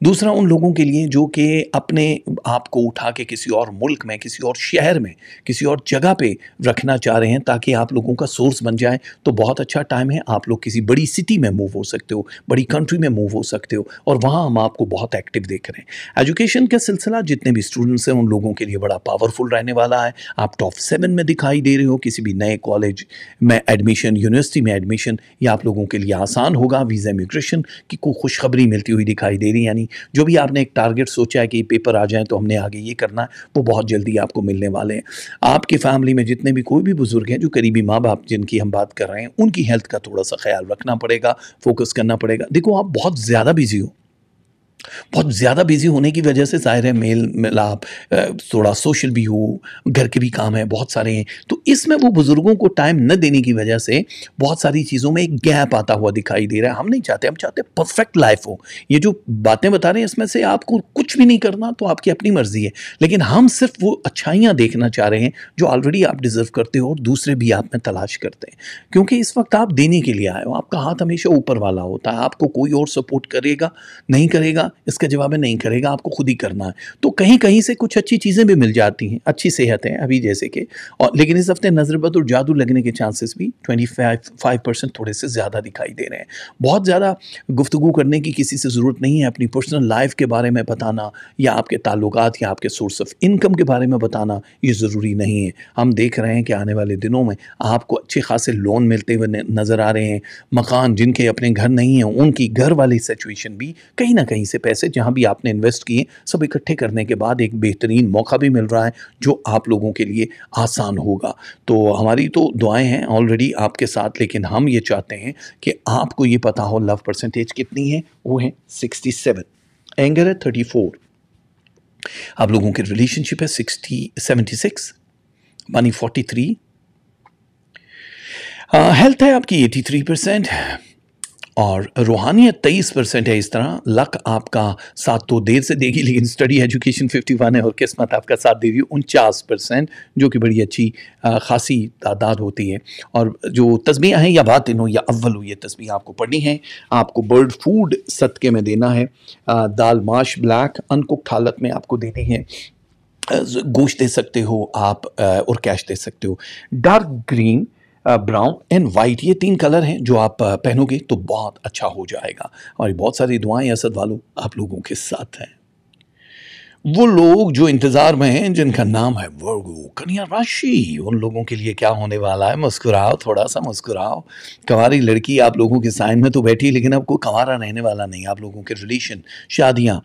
दूसरा उन लोगों के लिए जो कि अपने आप को उठा के किसी और मुल्क में किसी और शहर में किसी और जगह पे रखना चाह रहे हैं ताकि आप लोगों का सोर्स बन जाए तो बहुत अच्छा टाइम है आप लोग किसी बड़ी सिटी में मूव हो सकते हो बड़ी कंट्री में मूव हो सकते हो और वहाँ हम आपको बहुत एक्टिव देख रहे हैं एजुकेशन का सिलसिला जितने भी स्टूडेंट्स हैं उन लोगों के लिए बड़ा पावरफुल रहने वाला है आप टॉप सेवन में दिखाई दे रहे हो किसी भी नए कॉलेज में एडमिशन यूनिवर्सिटी में एडमिशन ये आप लोगों के लिए आसान होगा वीज़ा इमिग्रेशन की कोई खुशखबरी मिलती हुई दिखाई दे रही यानी जो भी आपने एक टारगेट सोचा है कि पेपर आ जाए तो हमने आगे ये करना है वो बहुत जल्दी आपको मिलने वाले हैं आपकी फैमिली में जितने भी कोई भी बुज़ुर्ग हैं जो करीबी माँ बाप जिनकी हम बात कर रहे हैं उनकी हेल्थ का थोड़ा सा ख्याल रखना पड़ेगा फोकस करना पड़ेगा देखो आप बहुत ज़्यादा बिजी हो बहुत ज़्यादा बिजी होने की वजह से ज़ाहिर है मेल मिलाप थोड़ा सोशल भी हो घर के भी काम है बहुत सारे हैं तो इसमें वो बुज़ुर्गों को टाइम न देने की वजह से बहुत सारी चीज़ों में एक गैप आता हुआ दिखाई दे रहा है हम नहीं चाहते हम चाहते परफेक्ट लाइफ हो ये जो बातें बता रहे हैं इसमें से आपको कुछ भी नहीं करना तो आपकी अपनी मर्ज़ी है लेकिन हम सिर्फ वो अच्छाइयाँ देखना चाह रहे हैं जो ऑलरेडी आप डिज़र्व करते हो और दूसरे भी आप में तलाश करते हैं क्योंकि इस वक्त आप देने के लिए आए हो आपका हाथ हमेशा ऊपर वाला होता है आपको कोई और सपोर्ट करेगा नहीं करेगा करेगा इसका जवाब नहीं करेगा आपको खुद ही करना है तो कहीं कहीं से कुछ अच्छी चीज़ें भी मिल जाती हैं अच्छी सेहत है अभी जैसे कि और लेकिन इस हफ्ते नजरबद और जादू लगने के चांसेस भी ट्वेंटी फाइव परसेंट थोड़े से ज़्यादा दिखाई दे रहे हैं बहुत ज़्यादा गुफ्तु करने की किसी से ज़रूरत नहीं है अपनी पर्सनल लाइफ के बारे में बताना या आपके ताल्लुक या आपके सोर्स ऑफ इनकम के बारे में बताना ये ज़रूरी नहीं है हम देख रहे हैं कि आने वाले दिनों में आपको अच्छे खासे लोन मिलते हुए नज़र आ रहे हैं मकान जिनके अपने घर नहीं हैं उनकी घर वाली सिचुएशन भी कहीं ना कहीं से पैसे जहाँ भी आपने इन्वेस्ट किए सब इकट्ठे करने के बाद एक बेहतरीन मौका भी मिल रहा है जो आप लोगों के लिए आसान होगा तो हमारी तो दुआएं हैं ऑलरेडी आपके साथ लेकिन हम ये चाहते हैं कि आपको ये पता हो लव परसेंटेज कितनी है वो है सिक्सटी सेवन एंगर है थर्टी फोर आप लोगों की रिलेशनशिप है sixty seventy six money forty three health है आपकी एटी थ्री परसेंट और रूहानियत तेईस परसेंट है इस तरह लक आपका साथ तो देर से देगी लेकिन स्टडी एजुकेशन फिफ्टी वन है और किस्मत आपका साथ दे रही है उनचास परसेंट जो कि बड़ी अच्छी खासी तादाद होती है और जो तस्बियाँ हैं या बात इन या अव्वल हो ये तस्वीर आपको पढ़नी है आपको बर्ड फूड सदक़े में देना है दाल माश ब्लैक अनकुक हालत में आपको देनी है गोश्त दे सकते हो आप और कैश दे सकते हो dark green brown and white ये तीन कलर हैं जो आप पहनोगे तो बहुत अच्छा हो जाएगा और बहुत सारी दुआएं असद वालों आप लोगों के साथ हैं वो लोग जो इंतज़ार में हैं जिनका नाम है वर्गो कन्या राशि उन लोगों के लिए क्या होने वाला है मुस्कुराओ थोड़ा सा मुस्कुराओ कंवारी लड़की आप लोगों के साइन में तो बैठी लेकिन अब कोई कंवारा रहने वाला नहीं आप लोगों के रिलेशन शादियाँ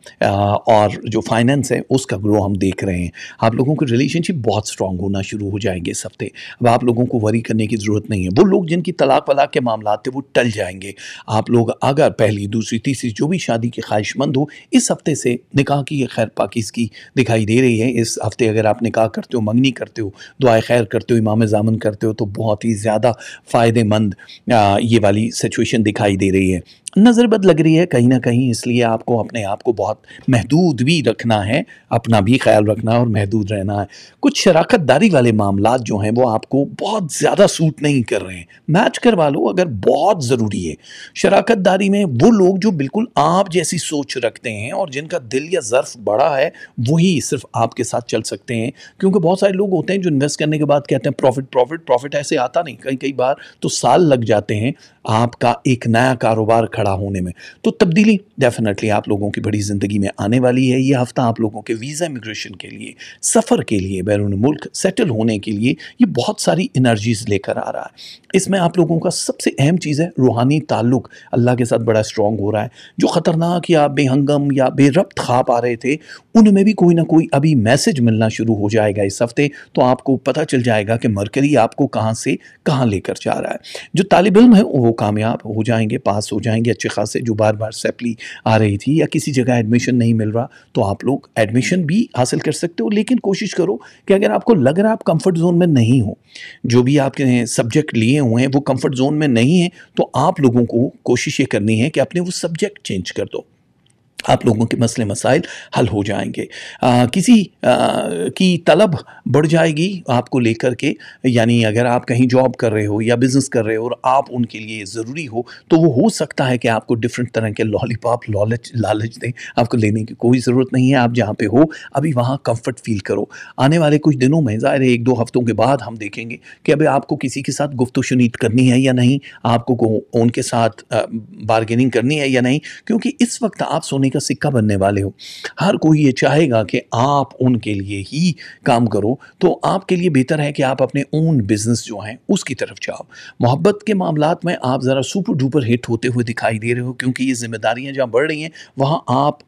और जो फाइनेंस है उसका ग्रो हम देख रहे हैं आप लोगों के रिलेशनशिप बहुत स्ट्रांग होना शुरू हो जाएंगे इस हफ्ते अब आप लोगों को वरी करने की ज़रूरत नहीं है वो लोग जिनकी तलाक वलाक के मामला थे वो टल जाएंगे आप लोग अगर पहली दूसरी तीसरी जो भी शादी की ख्वाहिशमंद हो इस हफ्ते से निकाह की खैर पाकि चीज़ की दिखाई दे रही है इस हफ्ते अगर आप निकाह करते हो मंगनी करते हो दुआ खैर करते हो इमाम जामन करते हो तो बहुत ही ज़्यादा फ़ायदेमंद ये वाली सिचुएशन दिखाई दे रही है नज़रबद लग रही है कहीं ना कहीं इसलिए आपको अपने आप को बहुत महदूद भी रखना है अपना भी ख्याल रखना और महदूद रहना है कुछ शराकत दारी वाले मामला जो हैं वो आपको बहुत ज़्यादा सूट नहीं कर रहे हैं मैच करवा लो अगर बहुत ज़रूरी है शराकत दारी में वो लोग जो बिल्कुल आप जैसी सोच रखते हैं और जिनका दिल या ज़र्फ बड़ा है वही सिर्फ आपके साथ चल सकते हैं क्योंकि बहुत सारे लोग होते हैं जो इन्वेस्ट करने के बाद कहते हैं प्रॉफिट प्रॉफिट प्रॉफिट ऐसे आता नहीं कई कई बार तो साल लग जाते हैं आपका एक नया कारोबार खड़ा खड़ा होने में तो तब्दीली डेफिनेटली आप लोगों की बड़ी ज़िंदगी में आने वाली है ये हफ्ता आप लोगों के वीज़ा इमिग्रेशन के लिए सफ़र के लिए बैरून मुल्क सेटल होने के लिए ये बहुत सारी इनर्जीज़ लेकर आ रहा है इसमें आप लोगों का सबसे अहम चीज़ है रूहानी ताल्लुक अल्लाह के साथ बड़ा स्ट्रॉन्ग हो रहा है जो ख़तरनाक या बेहंगम या बेरब्त खाप आ रहे थे उनमें भी कोई ना कोई अभी मैसेज मिलना शुरू हो जाएगा इस हफ्ते तो आपको पता चल जाएगा कि मरकरी आपको कहाँ से कहाँ लेकर जा रहा है जो तालब इम है वो कामयाब हो जाएंगे पास हो जाएंगे अच्छे खासे जो बार बार सेपली आ रही थी या किसी जगह एडमिशन नहीं मिल रहा तो आप लोग एडमिशन भी हासिल कर सकते हो लेकिन कोशिश करो कि अगर आपको लग रहा है आप कंफर्ट जोन में नहीं हो जो भी आपके सब्जेक्ट लिए हुए हैं वो कंफर्ट जोन में नहीं है तो आप लोगों को कोशिश ये करनी है कि अपने वो सब्जेक्ट चेंज कर दो आप लोगों के मसले मसाइल हल हो जाएंगे आ, किसी आ, की तलब बढ़ जाएगी आपको लेकर के यानी अगर आप कहीं जॉब कर रहे हो या बिज़नेस कर रहे हो और आप उनके लिए ज़रूरी हो तो वो हो सकता है कि आपको डिफरेंट तरह के लॉलीपॉप लॉलच लालच दें आपको लेने की कोई ज़रूरत नहीं है आप जहाँ पे हो अभी वहाँ कंफर्ट फील करो आने वाले कुछ दिनों में ज़ाहिर है एक दो हफ्तों के बाद हम देखेंगे कि अभी आपको किसी के साथ गुफ्त शुनीद करनी है या नहीं आपको उनके साथ बारगेनिंग करनी है या नहीं क्योंकि इस वक्त आप सोने का सिक्का बनने वाले हो हर कोई ये चाहेगा कि आप उनके लिए ही काम करो तो आपके लिए बेहतर है कि आप अपने ओन बिजनेस जो हैं उसकी तरफ जाओ मोहब्बत के मामला में आप ज़रा सुपर डुपर हिट होते हुए दिखाई दे रहे हो क्योंकि ये जिम्मेदारियाँ जहाँ बढ़ रही हैं वहाँ आप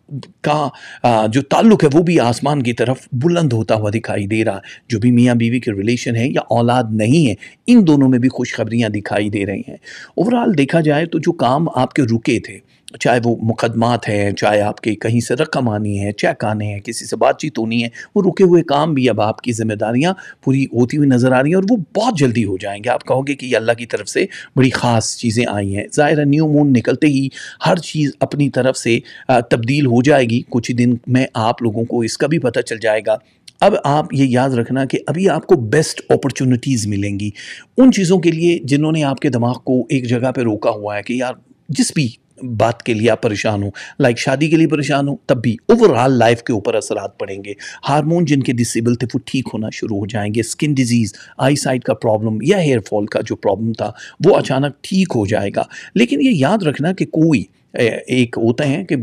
का जो ताल्लुक है वो भी आसमान की तरफ बुलंद होता हुआ दिखाई दे रहा है जो भी मियाँ बीवी के रिलेशन है या औलाद नहीं है इन दोनों में भी खुशखबरियाँ दिखाई दे रही हैं ओवरऑल देखा जाए तो जो काम आपके रुके थे चाहे वो मुकदमात हैं चाहे आपके कहीं से रकम आनी है चेक आने हैं किसी से बातचीत होनी है वो रुके हुए काम भी अब आपकी जिम्मेदारियाँ पूरी होती हुई नज़र आ रही हैं और वो बहुत जल्दी हो जाएंगे आप कहोगे कि ये अल्लाह की तरफ से बड़ी ख़ास चीज़ें आई हैं ज़ाहिर न्यू मून निकलते ही हर चीज़ अपनी तरफ से तब्दील हो जाएगी कुछ ही दिन में आप लोगों को इसका भी पता चल जाएगा अब आप ये याद रखना कि अभी आपको बेस्ट अपॉर्चुनिटीज़ मिलेंगी उन चीज़ों के लिए जिन्होंने आपके दिमाग को एक जगह पर रोका हुआ है कि यार जिस भी बात के लिए आप परेशान हो लाइक शादी के लिए परेशान हो तब भी ओवरऑल लाइफ के ऊपर असरात पड़ेंगे हार्मोन जिनके डिसेबल थे वो ठीक होना शुरू हो जाएंगे स्किन डिजीज़ आई साइड का प्रॉब्लम या हेयर फॉल का जो प्रॉब्लम था वो अचानक ठीक हो जाएगा लेकिन ये याद रखना कि कोई एक होते हैं कि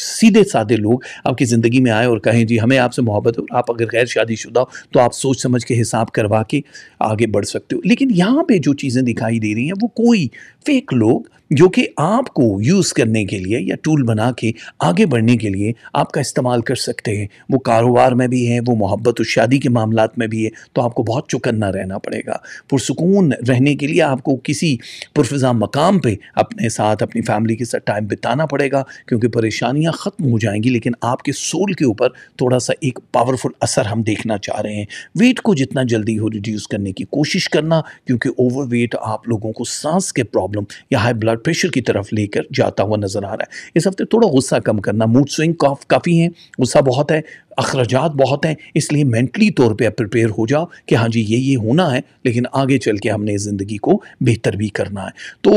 सीधे साधे लोग आपकी ज़िंदगी में आए और कहें जी हमें आपसे मोहब्बत हो आप अगर गैर शादीशुदा हो तो आप सोच समझ के हिसाब करवा के आगे बढ़ सकते हो लेकिन यहाँ पे जो चीज़ें दिखाई दे रही हैं वो कोई फेक लोग जो कि आपको यूज़ करने के लिए या टूल बना के आगे बढ़ने के लिए आपका इस्तेमाल कर सकते हैं वो कारोबार में भी है वो मोहब्बत और शादी के मामला में भी है तो आपको बहुत चुकन्ना रहना पड़ेगा पुरसकून रहने के लिए आपको किसी पुरफजा मकाम पर अपने साथ अपनी फैमिली के साथ टाइम बिताना पड़ेगा क्योंकि परेशानियाँ ख़त्म हो जाएंगी लेकिन आपके सोल के ऊपर थोड़ा सा एक पावरफुल असर हम देखना चाह रहे हैं वेट को जितना जल्दी हो रिड्यूस करने की कोशिश करना क्योंकि ओवर वेट आप लोगों को सांस के प्रॉब्लम या हाई ब्लड प्रेशर की तरफ लेकर जाता हुआ नजर आ रहा है इस हफ्ते थोड़ा गुस्सा कम करना मूड स्विंग काफ काफ़ी है गुस्सा बहुत है अखराज बहुत हैं इसलिए मेंटली तौर पे आप प्रिपेयर हो जाओ कि हाँ जी ये ये होना है लेकिन आगे चल के हमने ज़िंदगी को बेहतर भी करना है तो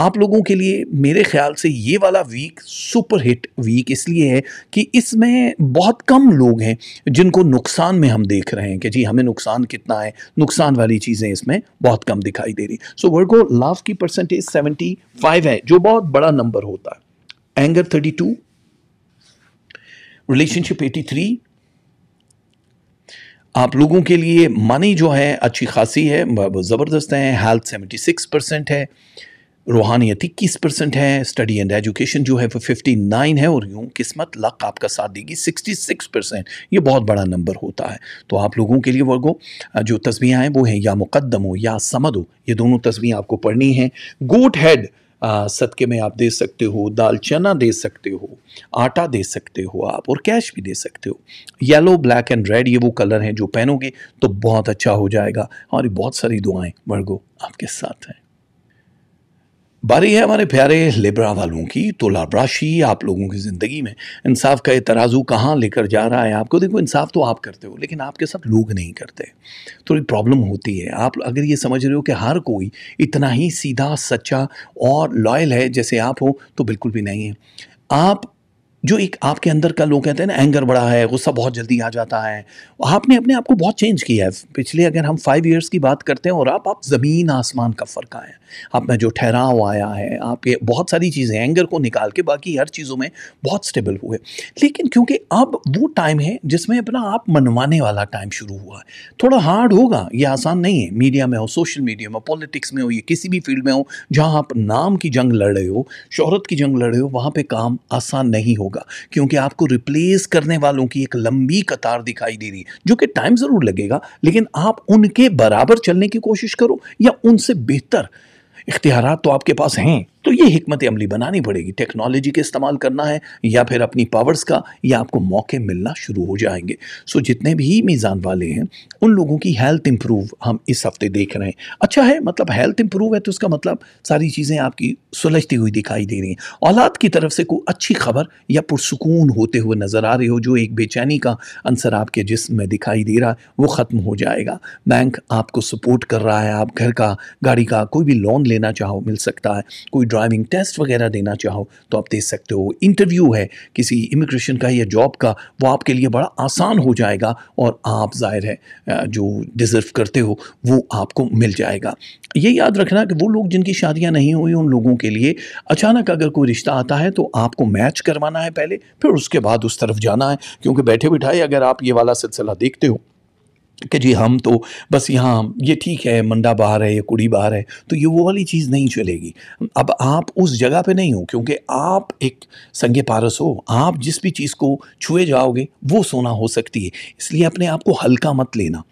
आप लोगों के लिए मेरे ख्याल से ये वाला वीक सुपर हिट वीक इसलिए है कि इसमें बहुत कम लोग हैं जिनको नुकसान में हम देख रहे हैं कि जी हमें नुकसान कितना है नुकसान वाली चीज़ें इसमें बहुत कम दिखाई दे रही सो so, वर्गो लव की परसेंटेज सेवेंटी फाइव है जो बहुत बड़ा नंबर होता है एंगर थर्टी टू रिलेशनशिप 83 आप लोगों के लिए मनी जो है अच्छी खासी है ज़बरदस्त है हेल्थ 76 परसेंट है रूहानियत इक्कीस परसेंट है स्टडी एंड एजुकेशन जो है वो 59 है और यूँ किस्मत लक आपका साथ देगी 66 परसेंट ये बहुत बड़ा नंबर होता है तो आप लोगों के लिए वर्गो जो तस्वीर हैं वो हैं या मुकदम हो या समद हो ये दोनों तस्वीर आपको पढ़नी हैं गोट हेड सदके में आप दे सकते हो दाल चना दे सकते हो आटा दे सकते हो आप और कैश भी दे सकते हो येलो ब्लैक एंड रेड ये वो कलर हैं जो पहनोगे तो बहुत अच्छा हो जाएगा और हाँ बहुत सारी दुआएं वर्गो आपके साथ हैं बारी है हमारे प्यारे लेब्रा वालों की तो लाब्राशी आप लोगों की ज़िंदगी में इंसाफ का ये तराजू कहाँ लेकर जा रहा है आपको देखो इंसाफ तो आप करते हो लेकिन आपके साथ लोग नहीं करते थोड़ी प्रॉब्लम होती है आप अगर ये समझ रहे हो कि हर कोई इतना ही सीधा सच्चा और लॉयल है जैसे आप हो तो बिल्कुल भी नहीं है आप जो एक आपके अंदर का लोग कहते हैं ना एंगर बड़ा है गुस्सा बहुत जल्दी आ जाता है आपने अपने आप को बहुत चेंज किया है पिछले अगर हम फाइव इयर्स की बात करते हैं और आप आप ज़मीन आसमान का फ़र्क आया आप में जो ठहराव आया है आपके बहुत सारी चीज़ें एंगर को निकाल के बाकी हर चीज़ों में बहुत स्टेबल हुए लेकिन क्योंकि अब वो टाइम है जिसमें अपना आप मनवाने वाला टाइम शुरू हुआ है थोड़ा हार्ड होगा ये आसान नहीं है मीडिया में हो सोशल मीडिया में पॉलिटिक्स में हो या किसी भी फील्ड में हो जहाँ आप नाम की जंग लड़ रहे हो शहरत की जंग लड़ रहे हो वहाँ पर काम आसान नहीं होगा होगा क्योंकि आपको रिप्लेस करने वालों की एक लंबी कतार दिखाई दे रही है जो कि टाइम ज़रूर लगेगा लेकिन आप उनके बराबर चलने की कोशिश करो या उनसे बेहतर इख्तियार तो आपके पास हैं तो ये हमत अमली बनानी पड़ेगी टेक्नोलॉजी के इस्तेमाल करना है या फिर अपनी पावर्स का या आपको मौके मिलना शुरू हो जाएंगे सो जितने भी मीज़ान वाले हैं उन लोगों की हेल्थ इम्प्रूव हम इस हफ्ते देख रहे हैं अच्छा है मतलब हेल्थ इम्प्रूव है तो उसका मतलब सारी चीज़ें आपकी सुलझती हुई दिखाई दे रही हैं औलाद की तरफ से कोई अच्छी खबर या पुरसकून होते हुए नज़र आ रहे हो जो एक बेचैनी का अंसर आपके जिसम में दिखाई दे रहा है वो ख़त्म हो जाएगा बैंक आपको सपोर्ट कर रहा है आप घर का गाड़ी का कोई भी लोन लेना चाहो मिल सकता है कोई ड्राइविंग टेस्ट वगैरह देना चाहो तो आप दे सकते हो इंटरव्यू है किसी इमिग्रेशन का या जॉब का वो आपके लिए बड़ा आसान हो जाएगा और आप जाहिर है जो डिज़र्व करते हो वो आपको मिल जाएगा ये याद रखना कि वो लोग जिनकी शादियाँ नहीं हुई उन लोगों के लिए अचानक अगर कोई रिश्ता आता है तो आपको मैच करवाना है पहले फिर उसके बाद उस तरफ जाना है क्योंकि बैठे बिठाए अगर आप ये वाला सिलसिला देखते हो कि जी हम तो बस यहाँ ये ठीक है मंडा बाहर है या कुड़ी बाहर है तो ये वो वाली चीज़ नहीं चलेगी अब आप उस जगह पे नहीं हो क्योंकि आप एक संगे पारस हो आप जिस भी चीज़ को छुए जाओगे वो सोना हो सकती है इसलिए अपने आप को हल्का मत लेना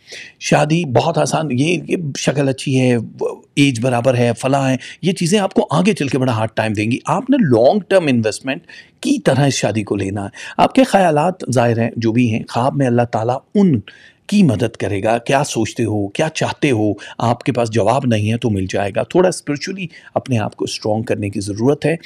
शादी बहुत आसान ये ये शक्ल अच्छी है एज बराबर है फला है ये चीज़ें आपको आगे चल के बड़ा हार्ड टाइम देंगी आपने लॉन्ग टर्म इन्वेस्टमेंट की तरह इस शादी को लेना है आपके ख्यालात जाहिर हैं जो भी हैं ख्वाब में अल्लाह ताला उन की मदद करेगा क्या सोचते हो क्या चाहते हो आपके पास जवाब नहीं है तो मिल जाएगा थोड़ा स्पिरिचुअली अपने आप को स्ट्रॉन्ग करने की ज़रूरत है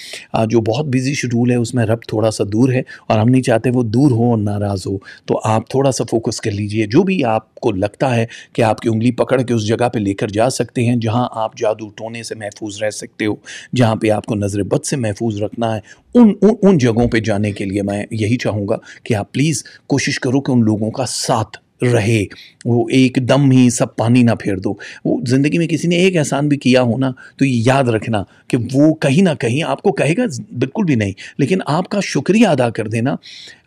जो बहुत बिजी शेड्यूल है उसमें रब थोड़ा सा दूर है और हम नहीं चाहते वो दूर हो और नाराज़ हो तो आप थोड़ा सा फोकस कर लीजिए जो भी आपको लगता है कि आपकी उंगली पकड़ के उस जगह पर लेकर जा सकते हैं जहाँ आप जादू टोने से महफूज रह सकते हो जहाँ पर आपको नज़र बद से महफूज रखना है उन उन उन जगहों पे जाने के लिए मैं यही चाहूँगा कि आप प्लीज़ कोशिश करो कि उन लोगों का साथ रहे वो एकदम ही सब पानी ना फेर दो वो ज़िंदगी में किसी ने एक एहसान भी किया हो ना तो याद रखना कि वो कहीं ना कहीं आपको कहेगा बिल्कुल भी नहीं लेकिन आपका शुक्रिया अदा कर देना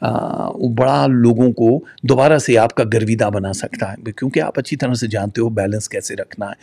आ, बड़ा लोगों को दोबारा से आपका गर्विदा बना सकता है क्योंकि आप अच्छी तरह से जानते हो बैलेंस कैसे रखना है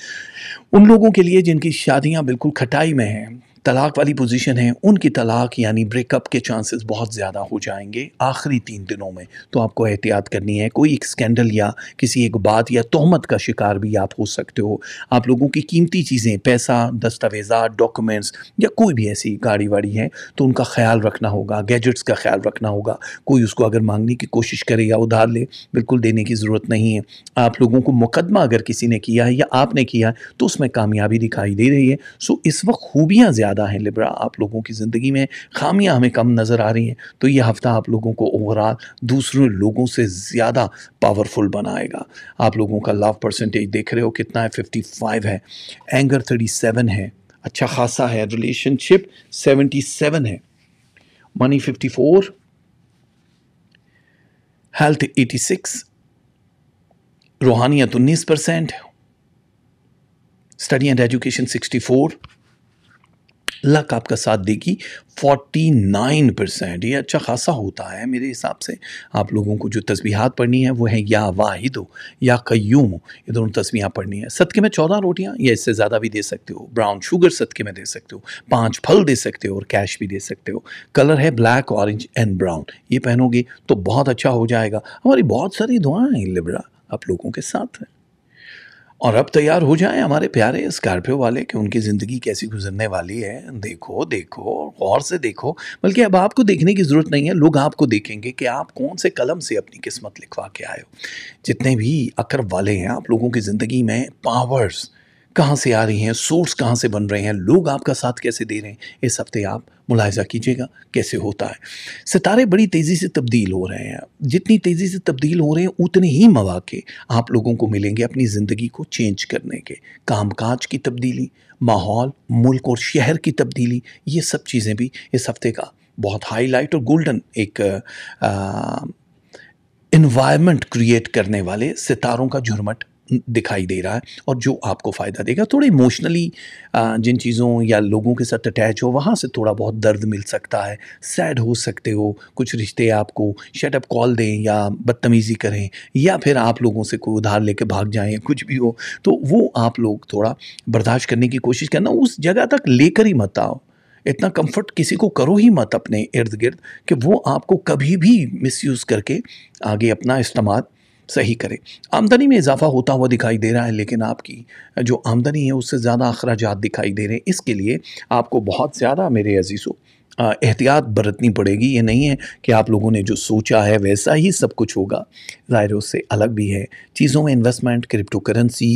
उन लोगों के लिए जिनकी शादियाँ बिल्कुल खटाई में हैं तलाक वाली पोजीशन है उनकी तलाक यानी ब्रेकअप के चांसेस बहुत ज़्यादा हो जाएंगे आखिरी तीन दिनों में तो आपको एहतियात करनी है कोई एक स्कैंडल या किसी एक बात या तोहमत का शिकार भी आप हो सकते हो आप लोगों की कीमती चीज़ें पैसा दस्तावेज़ा डॉक्यूमेंट्स या कोई भी ऐसी गाड़ी वाड़ी है तो उनका ख्याल रखना होगा गैजेट्स का ख्याल रखना होगा कोई उसको अगर मांगने की कोशिश करे या उधार ले बिल्कुल देने की ज़रूरत नहीं है आप लोगों को मुकदमा अगर किसी ने किया है या आपने किया है तो उसमें कामयाबी दिखाई दे रही है सो इस वक्त खूबियाँ ज़्यादा ज़्यादा हैं लिब्रा आप लोगों की ज़िंदगी में खामियां हमें कम नज़र आ रही हैं तो ये हफ़्ता आप लोगों को ओवरऑल दूसरे लोगों से ज़्यादा पावरफुल बनाएगा आप लोगों का लव परसेंटेज देख रहे हो कितना है फिफ्टी है एंगर थर्टी है अच्छा खासा है रिलेशनशिप सेवेंटी सेवन है money fifty four health eighty six रूहानियत उन्नीस percent study and education sixty four luck आपका साथ देगी 49 परसेंट ये अच्छा खासा होता है मेरे हिसाब से आप लोगों को जो तस्बीहात पढ़नी है वो है या हो या कयूम ये दोनों तस्बीहाँ पढ़नी है सदके में चौदह रोटियाँ या इससे ज़्यादा भी दे सकते हो ब्राउन शुगर सदके में दे सकते हो पाँच फल दे सकते हो और कैश भी दे सकते हो कलर है ब्लैक ऑरेंज एंड ब्राउन ये पहनोगे तो बहुत अच्छा हो जाएगा हमारी बहुत सारी दुआएँ हैं लिब्रा आप लोगों के साथ हैं और अब तैयार हो जाएं हमारे प्यारे स्कॉर्पियो वाले कि उनकी ज़िंदगी कैसी गुजरने वाली है देखो देखो गौर से देखो बल्कि अब आपको देखने की ज़रूरत नहीं है लोग आपको देखेंगे कि आप कौन से कलम से अपनी किस्मत लिखवा के आए हो जितने भी अकरब वाले हैं आप लोगों की ज़िंदगी में पावर्स कहाँ से आ रही हैं सोर्स कहाँ से बन रहे हैं लोग आपका साथ कैसे दे रहे हैं इस हफ्ते आप मुलायजा कीजिएगा कैसे होता है सितारे बड़ी तेज़ी से तब्दील हो रहे हैं जितनी तेज़ी से तब्दील हो रहे हैं उतने ही मौाक़े आप लोगों को मिलेंगे अपनी ज़िंदगी को चेंज करने के कामकाज की तब्दीली माहौल मुल्क और शहर की तब्दीली ये सब चीज़ें भी इस हफ्ते का बहुत हाईलाइट और गोल्डन एक इन्वायरमेंट क्रिएट करने वाले सितारों का झुरमट दिखाई दे रहा है और जो आपको फ़ायदा देगा थोड़ा इमोशनली जिन चीज़ों या लोगों के साथ अटैच हो वहाँ से थोड़ा बहुत दर्द मिल सकता है सैड हो सकते हो कुछ रिश्ते आपको शटअप कॉल दें या बदतमीज़ी करें या फिर आप लोगों से कोई उधार लेके भाग जाएं कुछ भी हो तो वो आप लोग थोड़ा बर्दाश्त करने की कोशिश करना उस जगह तक लेकर ही मत आओ इतना कंफर्ट किसी को करो ही मत अपने इर्द गिर्द कि वो आपको कभी भी मिसयूज़ करके आगे अपना इस्तेमाल सही करें आमदनी में इजाफा होता हुआ दिखाई दे रहा है लेकिन आपकी जो आमदनी है उससे ज़्यादा अखराज दिखाई दे रहे हैं इसके लिए आपको बहुत ज़्यादा मेरे अजीज़ों एहतियात बरतनी पड़ेगी ये नहीं है कि आप लोगों ने जो सोचा है वैसा ही सब कुछ होगा ज़ाहिर उससे अलग भी है चीज़ों में investment crypto currency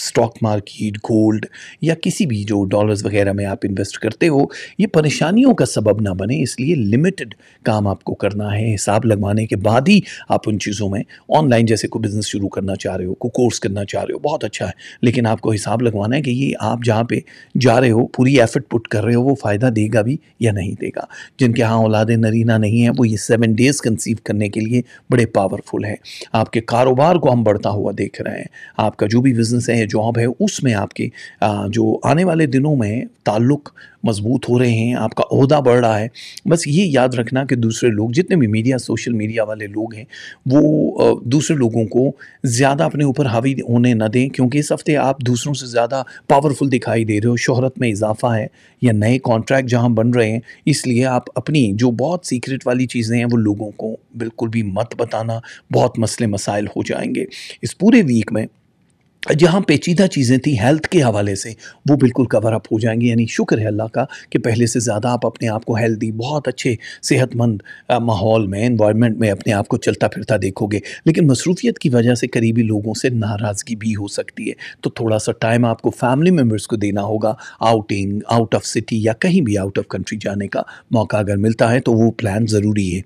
stock market gold या किसी भी जो डॉलर्स वगैरह में आप इन्वेस्ट करते हो ये परेशानियों का सबब ना बने इसलिए लिमिटेड काम आपको करना है हिसाब लगवाने के बाद ही आप उन चीज़ों में ऑनलाइन जैसे कोई बिज़नेस शुरू करना चाह रहे हो कोई कोर्स करना चाह रहे हो बहुत अच्छा है लेकिन आपको हिसाब लगवाना है कि ये आप जहाँ पर जा रहे हो पूरी एफर्ट पुट कर रहे हो वो फ़ायदा देगा भी या नहीं देगा जिनके यहाँ औलाद नरीना नहीं है वो ये सेवन डेज़ कंसीव करने के लिए बड़े पावरफुल हैं आपके कारोबार को हम बढ़ता हुआ देख रहे हैं आपका जो भी बिज़नेस है जॉब है उसमें आपके जो आने वाले दिनों में ताल्लुक़ मजबूत हो रहे हैं आपका अहदा बढ़ रहा है बस ये याद रखना कि दूसरे लोग जितने भी मीडिया सोशल मीडिया वाले लोग हैं वो दूसरे लोगों को ज़्यादा अपने ऊपर हावी होने न दें क्योंकि इस हफ़्ते आप दूसरों से ज़्यादा पावरफुल दिखाई दे रहे हो शहरत में इजाफा है या नए कॉन्ट्रैक्ट जहाँ बन रहे हैं इसलिए आप अपनी जो बहुत सीक्रेट वाली चीज़ें हैं वो लोगों को बिल्कुल भी मत बताना बहुत मसले मसाइल हो जाएंगे इस पूरे वीक में जहाँ पेचीदा चीज़ें थी हेल्थ के हवाले से वो बिल्कुल कवर अप हो जाएंगी यानी शुक्र है अल्लाह का कि पहले से ज़्यादा आप अपने आप को हेल्दी बहुत अच्छे सेहतमंद माहौल में इन्वायरमेंट में अपने आप को चलता फिरता देखोगे लेकिन मसरूफियत की वजह से करीबी लोगों से नाराज़गी भी हो सकती है तो थोड़ा सा टाइम आपको फैमिली मेम्बर्स को देना होगा आउटिंग आउट ऑफ सिटी या कहीं भी आउट ऑफ कंट्री जाने का मौका अगर मिलता है तो वो प्लान ज़रूरी है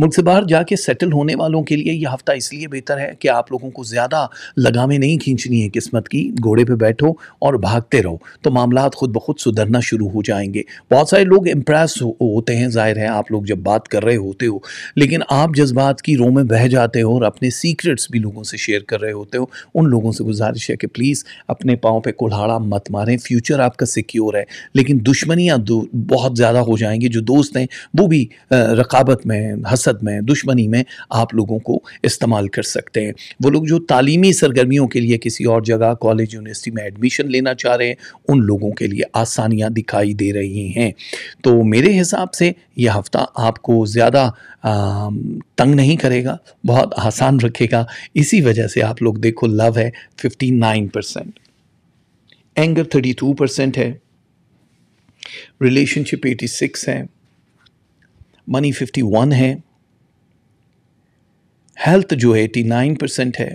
मुल्क से बाहर जाके सेटल होने वालों के लिए यह हफ़्ता इसलिए बेहतर है कि आप लोगों को ज़्यादा लगामें नहीं खींचनी है किस्मत की घोड़े पे बैठो और भागते रहो तो मामला खुद ब खुद सुधरना शुरू हो जाएंगे बहुत सारे लोग इम्प्रेस हो, होते हैं ज़ाहिर है आप लोग जब बात कर रहे होते हो लेकिन आप जज्बात की रो में बह जाते हो और अपने सीक्रेट्स भी लोगों से शेयर कर रहे होते हो उन लोगों से गुजारिश है कि प्लीज़ अपने पाँव पर कुल्हाड़ा मत मारें फ्यूचर आपका सिक्योर है लेकिन दुश्मनियाँ बहुत ज़्यादा हो जाएंगी जो दोस्त हैं वो भी रकाबत में हसद में दुश्मनी में आप लोगों को इस्तेमाल कर सकते हैं वो लोग जो तालीमी सरगर्मियों के लिए किसी और जगह कॉलेज यूनिवर्सिटी में एडमिशन लेना चाह रहे हैं उन लोगों के लिए आसानियाँ दिखाई दे रही हैं तो मेरे हिसाब से यह हफ्ता आपको ज़्यादा तंग नहीं करेगा बहुत आसान रखेगा इसी वजह से आप लोग देखो लव है fifty nine percent anger thirty two percent है रिलेशनशिप एटी सिक्स है मनी फिफ्टी वन है हेल्थ जो है एटी नाइन परसेंट है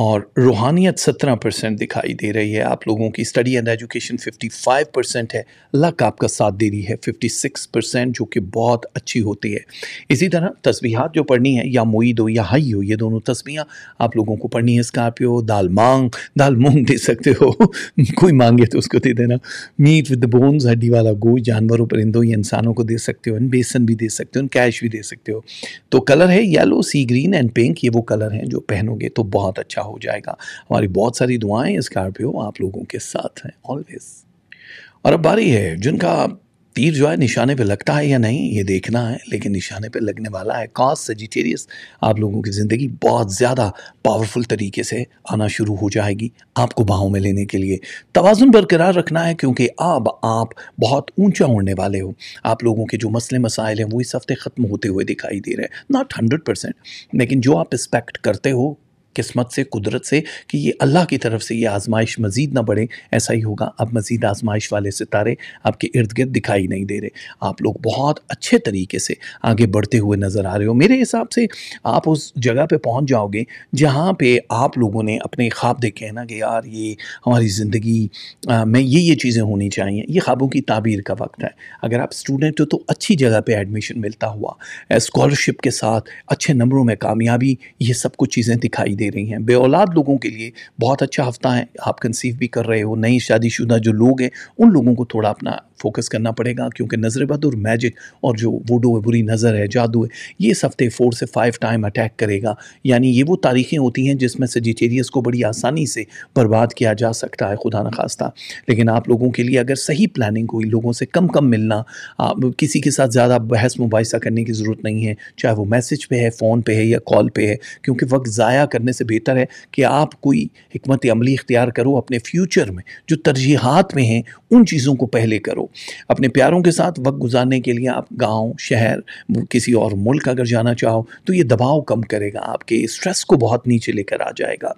और रूहानियत 17 परसेंट दिखाई दे रही है आप लोगों की स्टडी एंड एजुकेशन 55 परसेंट है लक आपका साथ दे रही है 56 परसेंट जो कि बहुत अच्छी होती है इसी तरह तस्बीहात जो पढ़नी है या मोई दो या हई हो ये दोनों तस्बियाँ आप लोगों को पढ़नी है स्कार्पियो दाल मांग दाल मूंग दे सकते हो कोई मांगे तो उसको दे देना मीट विद बोन्स हड्डी वाला गो जानवरों परिंदों या इंसानों को दे सकते हो बेसन भी दे सकते हो कैश भी दे सकते हो तो कलर है yellow sea green and pink ये वो कलर हैं जो पहनोगे तो बहुत अच्छा अच्छा हो जाएगा हमारी बहुत सारी दुआएं इस कार्पियो आप लोगों के साथ हैं ऑलवेज और अब बारी है जिनका तीर जो है निशाने पे लगता है या नहीं ये देखना है लेकिन निशाने पे लगने वाला है कॉस सजिटेरियस आप लोगों की ज़िंदगी बहुत ज़्यादा पावरफुल तरीके से आना शुरू हो जाएगी आपको बाहों में लेने के लिए तोज़ुन बरकरार रखना है क्योंकि अब आप बहुत ऊंचा उड़ने वाले हो आप लोगों के जो मसले मसाइल हैं वो इस हफ्ते ख़त्म होते हुए दिखाई दे रहे हैं नॉट हंड्रेड लेकिन जो आप एक्सपेक्ट करते हो किस्मत से कुदरत से कि ये अल्लाह की तरफ से ये आजमाइश मज़ीद ना बढ़े ऐसा ही होगा अब मज़ीद आजमाइश वाले सितारे आपके इर्द गिर्द दिखाई नहीं दे रहे आप लोग बहुत अच्छे तरीके से आगे बढ़ते हुए नज़र आ रहे हो मेरे हिसाब से आप उस जगह पर पहुँच जाओगे जहाँ पर आप लोगों ने अपने ख्वाब देखे हैं ना कि यार ये हमारी ज़िंदगी में ये ये चीज़ें होनी चाहिए ये ख्वाबों की ताबीर का वक्त है अगर आप स्टूडेंट हो तो अच्छी जगह पर एडमिशन मिलता हुआ स्कॉलरशिप के साथ अच्छे नंबरों में कामयाबी ये सब कुछ चीज़ें दिखाई दे रही हैं बे औलाद लोगों के लिए बहुत अच्छा हफ्ता है आप कंसीव भी कर रहे हो नई शादीशुदा जो लोग हैं उन लोगों को थोड़ा अपना फोकस करना पड़ेगा क्योंकि नजरबद और मैजिक और जो वोडो है बुरी नज़र है जादू है ये इस हफ्ते फोर से फाइव टाइम अटैक करेगा यानी ये वो तारीखें होती हैं जिसमें सजिटेरियस को बड़ी आसानी से बर्बाद किया जा सकता है खुदा न खास्ता लेकिन आप लोगों के लिए अगर सही प्लानिंग हुई लोगों से कम कम मिलना आप किसी के साथ ज़्यादा बहस मुबासा करने की ज़रूरत नहीं है चाहे वो मैसेज पे है फ़ोन पे है या कॉल पे है क्योंकि वक्त ज़ाया करने से बेहतर है कि आप कोई हमत अमली इख्तियार करो अपने फ्यूचर में जो तरजीहत में हैं उन चीज़ों को पहले करो अपने प्यारों के साथ वक्त गुजारने के लिए आप गांव शहर किसी और मुल्क अगर जाना चाहो तो ये दबाव कम करेगा आपके स्ट्रेस को बहुत नीचे लेकर आ जाएगा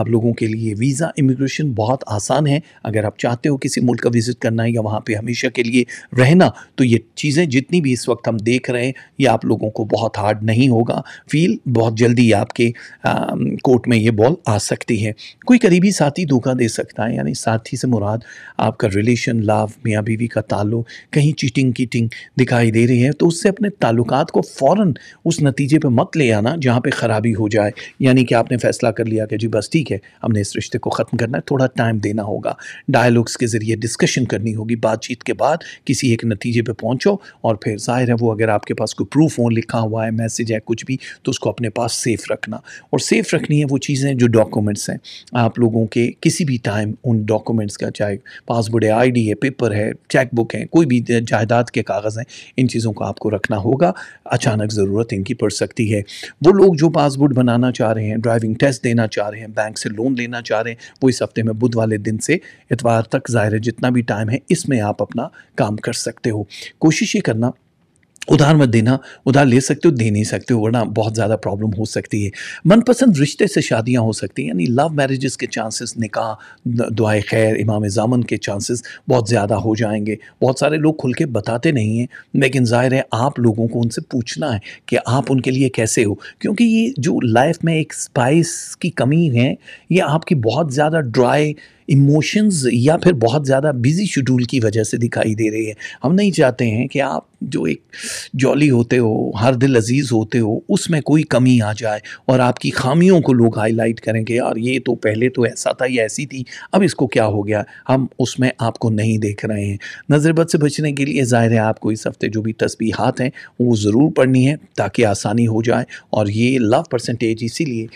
आप लोगों के लिए वीज़ा इमिग्रेशन बहुत आसान है अगर आप चाहते हो किसी मुल्क का विज़िट करना या वहाँ पर हमेशा के लिए रहना तो ये चीज़ें जितनी भी इस वक्त हम देख रहे हैं ये आप लोगों को बहुत हार्ड नहीं होगा फील बहुत जल्दी आपके कोर्ट में ये बॉल आ सकती है कोई करीबी साथी धोखा दे सकता है यानी साथी से मुराद आपका रिलेशन लव मियाँ बीवी किसी का ताल्लुक कहीं चीटिंग कीटिंग दिखाई दे रही है तो उससे अपने ताल्लुकात को फ़ौर उस नतीजे पर मत ले आना जहाँ पर ख़राबी हो जाए यानी कि आपने फ़ैसला कर लिया कि जी बस ठीक है हमने इस रिश्ते को ख़त्म करना है थोड़ा टाइम देना होगा डायलॉग्स के ज़रिए डिस्कशन करनी होगी बातचीत के बाद किसी एक नतीजे पर पहुँचो और फिर ज़ाहिर है वो अगर आपके पास कोई प्रूफ हो लिखा हुआ है मैसेज है कुछ भी तो उसको अपने पास सेफ़ रखना और सेफ़ रखनी है वो चीज़ें जो डॉक्यूमेंट्स हैं आप लोगों के किसी भी टाइम उन डॉक्यूमेंट्स का चाहे पासबुक है आईडी है पेपर है चेक बुक हैं कोई भी जायदाद के कागज़ हैं इन चीज़ों को आपको रखना होगा अचानक ज़रूरत इनकी पड़ सकती है वो लोग जो पासपोर्ट बनाना चाह रहे हैं ड्राइविंग टेस्ट देना चाह रहे हैं बैंक से लोन लेना चाह रहे हैं वो इस हफ्ते में बुध वाले दिन से इतवार तक ज़ाहिर जितना भी टाइम है इसमें आप अपना काम कर सकते हो कोशिश ये करना उधार मत देना उधार ले सकते हो दे नहीं सकते हो वरना बहुत ज़्यादा प्रॉब्लम हो सकती है मनपसंद रिश्ते से शादियाँ हो सकती हैं यानी लव मैरिजेस के चांसेस निकाह दुआए खैर इमाम ज़ामन के चांसेस बहुत ज़्यादा हो जाएंगे बहुत सारे लोग खुल के बताते नहीं हैं लेकिन ज़ाहिर है आप लोगों को उनसे पूछना है कि आप उनके लिए कैसे हो क्योंकि ये जो लाइफ में एक स्पाइस की कमी है ये आपकी बहुत ज़्यादा ड्राई इमोशंस या फिर बहुत ज़्यादा बिजी शेड्यूल की वजह से दिखाई दे रही है हम नहीं चाहते हैं कि आप जो एक जॉली होते हो हर दिल अजीज़ होते हो उसमें कोई कमी आ जाए और आपकी खामियों को लोग हाईलाइट करें कि यार ये तो पहले तो ऐसा था या ऐसी थी अब इसको क्या हो गया हम उसमें आपको नहीं देख रहे हैं नज़रबद से बचने के लिए ज़ाहिर है आपको इस हफ़्ते जो भी तस्बीहात हैं वो ज़रूर पढ़नी है ताकि आसानी हो जाए और ये लव परसेंटेज इसीलिए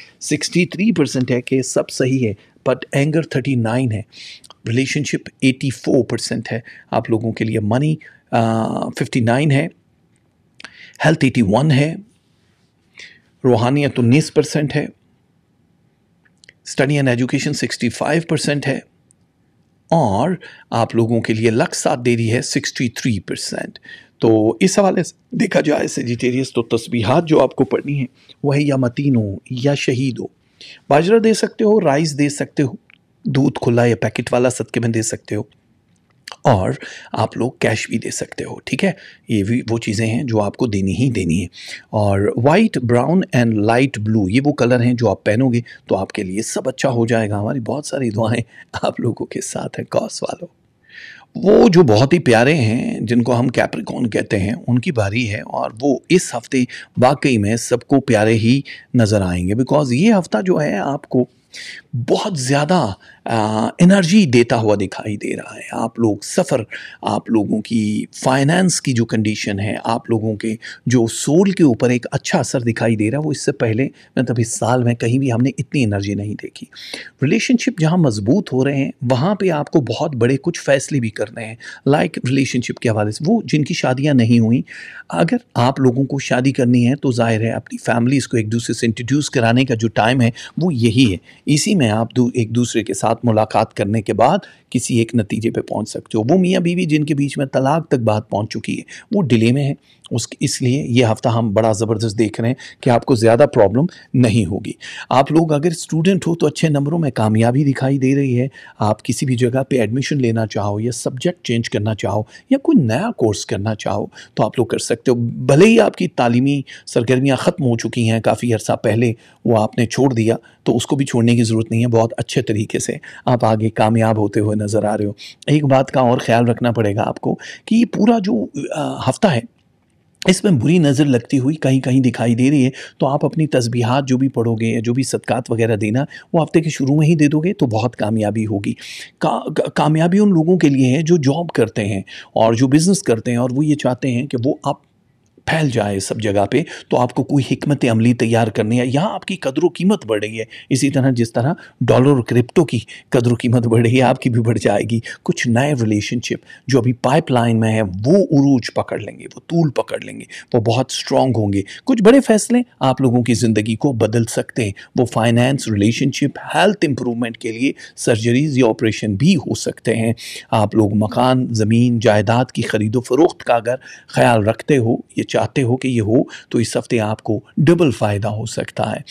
थ्री परसेंट है कि सब सही है बट एंगर थर्टी नाइन है रिलेशनशिप एटी फोर परसेंट है आप लोगों के लिए मनी फिफ्टी नाइन है हेल्थ एटी वन है रूहानियत तो उन्नीस परसेंट है study and education sixty five percent है और आप लोगों के लिए लक साथ दे रही है सिक्सटी थ्री परसेंट तो इस हवाले से देखा जाए सेजिटेरियस तो तस्बीहात जो आपको पढ़नी है वह या मतीनो या शहीद हो बाजरा दे सकते हो राइस दे सकते हो दूध खुला या पैकेट वाला सदके में दे सकते हो और आप लोग कैश भी दे सकते हो ठीक है ये भी वो चीज़ें हैं जो आपको देनी ही देनी है और white brown and light blue ये वो कलर हैं जो आप पहनोगे तो आपके लिए सब अच्छा हो जाएगा हमारी बहुत सारी दुआएं आप लोगों के साथ हैं कॉस वालों वो जो बहुत ही प्यारे हैं जिनको हम कैप्रिकॉन कहते हैं उनकी बारी है और वो इस हफ्ते वाकई में सबको प्यारे ही नज़र आएंगे बिकॉज़ ये हफ्ता जो है आपको बहुत ज़्यादा एनर्जी देता हुआ दिखाई दे रहा है आप लोग सफ़र आप लोगों की फाइनेंस की जो कंडीशन है आप लोगों के जो सोल के ऊपर एक अच्छा असर दिखाई दे रहा है वो इससे पहले मतलब इस साल में कहीं भी हमने इतनी एनर्जी नहीं देखी रिलेशनशिप जहाँ मजबूत हो रहे हैं वहाँ पर आपको बहुत बड़े कुछ फैसले भी करने हैं लाइक रिलेशनशिप के हवाले से वो जिनकी शादियाँ नहीं हुई अगर आप लोगों को शादी करनी है तो जाहिर है अपनी फैमिलीज़ को एक दूसरे से इंट्रोड्यूस कराने का जो टाइम है वो यही है इसी में में आप एक दूसरे के साथ मुलाकात करने के बाद किसी एक नतीजे पे पहुंच सकते हो वो मियाँ बीवी जिनके बीच में तलाक तक बात पहुंच चुकी है वो डिले में है उस इसलिए ये हफ्ता हम बड़ा ज़बरदस्त देख रहे हैं कि आपको ज़्यादा प्रॉब्लम नहीं होगी आप लोग अगर स्टूडेंट हो तो अच्छे नंबरों में कामयाबी दिखाई दे रही है आप किसी भी जगह पे एडमिशन लेना चाहो या सब्जेक्ट चेंज करना चाहो या कोई नया कोर्स करना चाहो तो आप लोग कर सकते हो भले ही आपकी तालीमी सरगर्मियाँ ख़त्म हो चुकी हैं काफ़ी अर्सा पहले वो आपने छोड़ दिया तो उसको भी छोड़ने की ज़रूरत नहीं है बहुत अच्छे तरीके से आप आगे कामयाब होते हुए नज़र आ रहे हो एक बात का और ख्याल रखना पड़ेगा आपको कि ये पूरा जो हफ्ता है इसमें बुरी नज़र लगती हुई कहीं कहीं दिखाई दे रही है तो आप अपनी तस्बीहात जो भी पढ़ोगे या जो भी सदकात वगैरह देना वो हफ्ते के शुरू में ही दे दोगे तो बहुत कामयाबी होगी का, का, कामयाबी उन लोगों के लिए है जो जॉब करते हैं और जो बिज़नेस करते हैं और वो ये चाहते हैं कि वो आप फैल जाए सब जगह पे तो आपको कोई हमत अमली तैयार करनी है यहाँ आपकी कदर कीमत बढ़ रही है इसी तरह जिस तरह डॉलर और क्रिप्टो की कदर कीमत बढ़ रही है आपकी भी बढ़ जाएगी कुछ नए रिलेशनशिप जो अभी पाइपलाइन में है वो उरूज पकड़ लेंगे वो तूल पकड़ लेंगे वो बहुत स्ट्रांग होंगे कुछ बड़े फैसले आप लोगों की ज़िंदगी को बदल सकते हैं वो फाइनेंस रिलेशनशिप हेल्थ इंप्रूवमेंट के लिए सर्जरीज या ऑपरेशन भी हो सकते हैं आप लोग मकान ज़मीन जायदाद की ख़रीदो फरोख्त का अगर ख्याल रखते हो ये चाहते हो कि ये हो तो इस हफ्ते आपको डबल फ़ायदा हो सकता है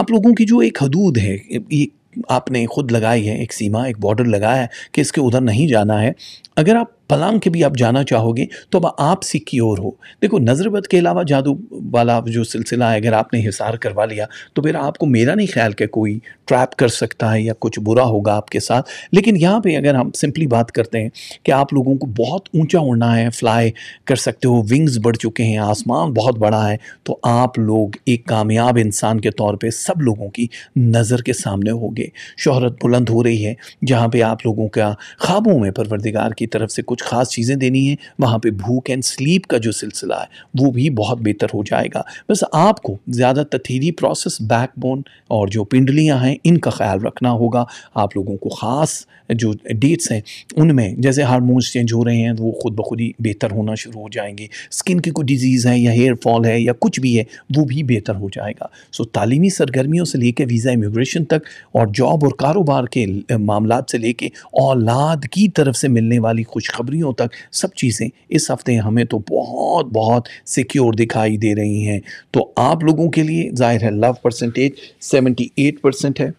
आप लोगों की जो एक हदूद है ये आपने खुद लगाई है एक सीमा एक बॉर्डर लगाया है कि इसके उधर नहीं जाना है अगर आप पलांग के भी आप जाना चाहोगे तो अब आप सिक्योर हो देखो नज़रबद के अलावा जादू वाला जो सिलसिला है अगर आपने हिसार करवा लिया तो फिर आपको मेरा नहीं ख्याल कि कोई ट्रैप कर सकता है या कुछ बुरा होगा आपके साथ लेकिन यहाँ पे अगर हम सिंपली बात करते हैं कि आप लोगों को बहुत ऊंचा उड़ना है फ्लाई कर सकते हो विंग्स बढ़ चुके हैं आसमान बहुत बड़ा है तो आप लोग एक कामयाब इंसान के तौर पर सब लोगों की नज़र के सामने होगे शहरत बुलंद हो रही है जहाँ पर आप लोगों का ख्वाबों में परवरदिगार की तरफ से कुछ ख़ास चीज़ें देनी है वहाँ पे भूख एंड स्लीप का जो सिलसिला है वो भी बहुत बेहतर हो जाएगा बस आपको ज़्यादा तथीली प्रोसेस बैकबोन और जो पिंडलियाँ हैं इनका ख्याल रखना होगा आप लोगों को ख़ास जो डेट्स हैं उनमें जैसे हारमोन्स चेंज हो रहे हैं वो खुद ब खुद ही बेहतर होना शुरू हो जाएंगे स्किन की कोई डिजीज़ है या हेयर फॉल है या कुछ भी है वो भी बेहतर हो जाएगा सो तालीमी सरगर्मियों से लेकर वीज़ा इमिग्रेशन तक और जॉब और कारोबार के मामला से लेकर औलाद की तरफ से मिलने वाली खुशखबरी खुशखबरियों तक सब चीज़ें इस हफ्ते हमें तो बहुत बहुत सिक्योर दिखाई दे रही हैं तो आप लोगों के लिए जाहिर है लव परसेंटेज 78 परसेंट है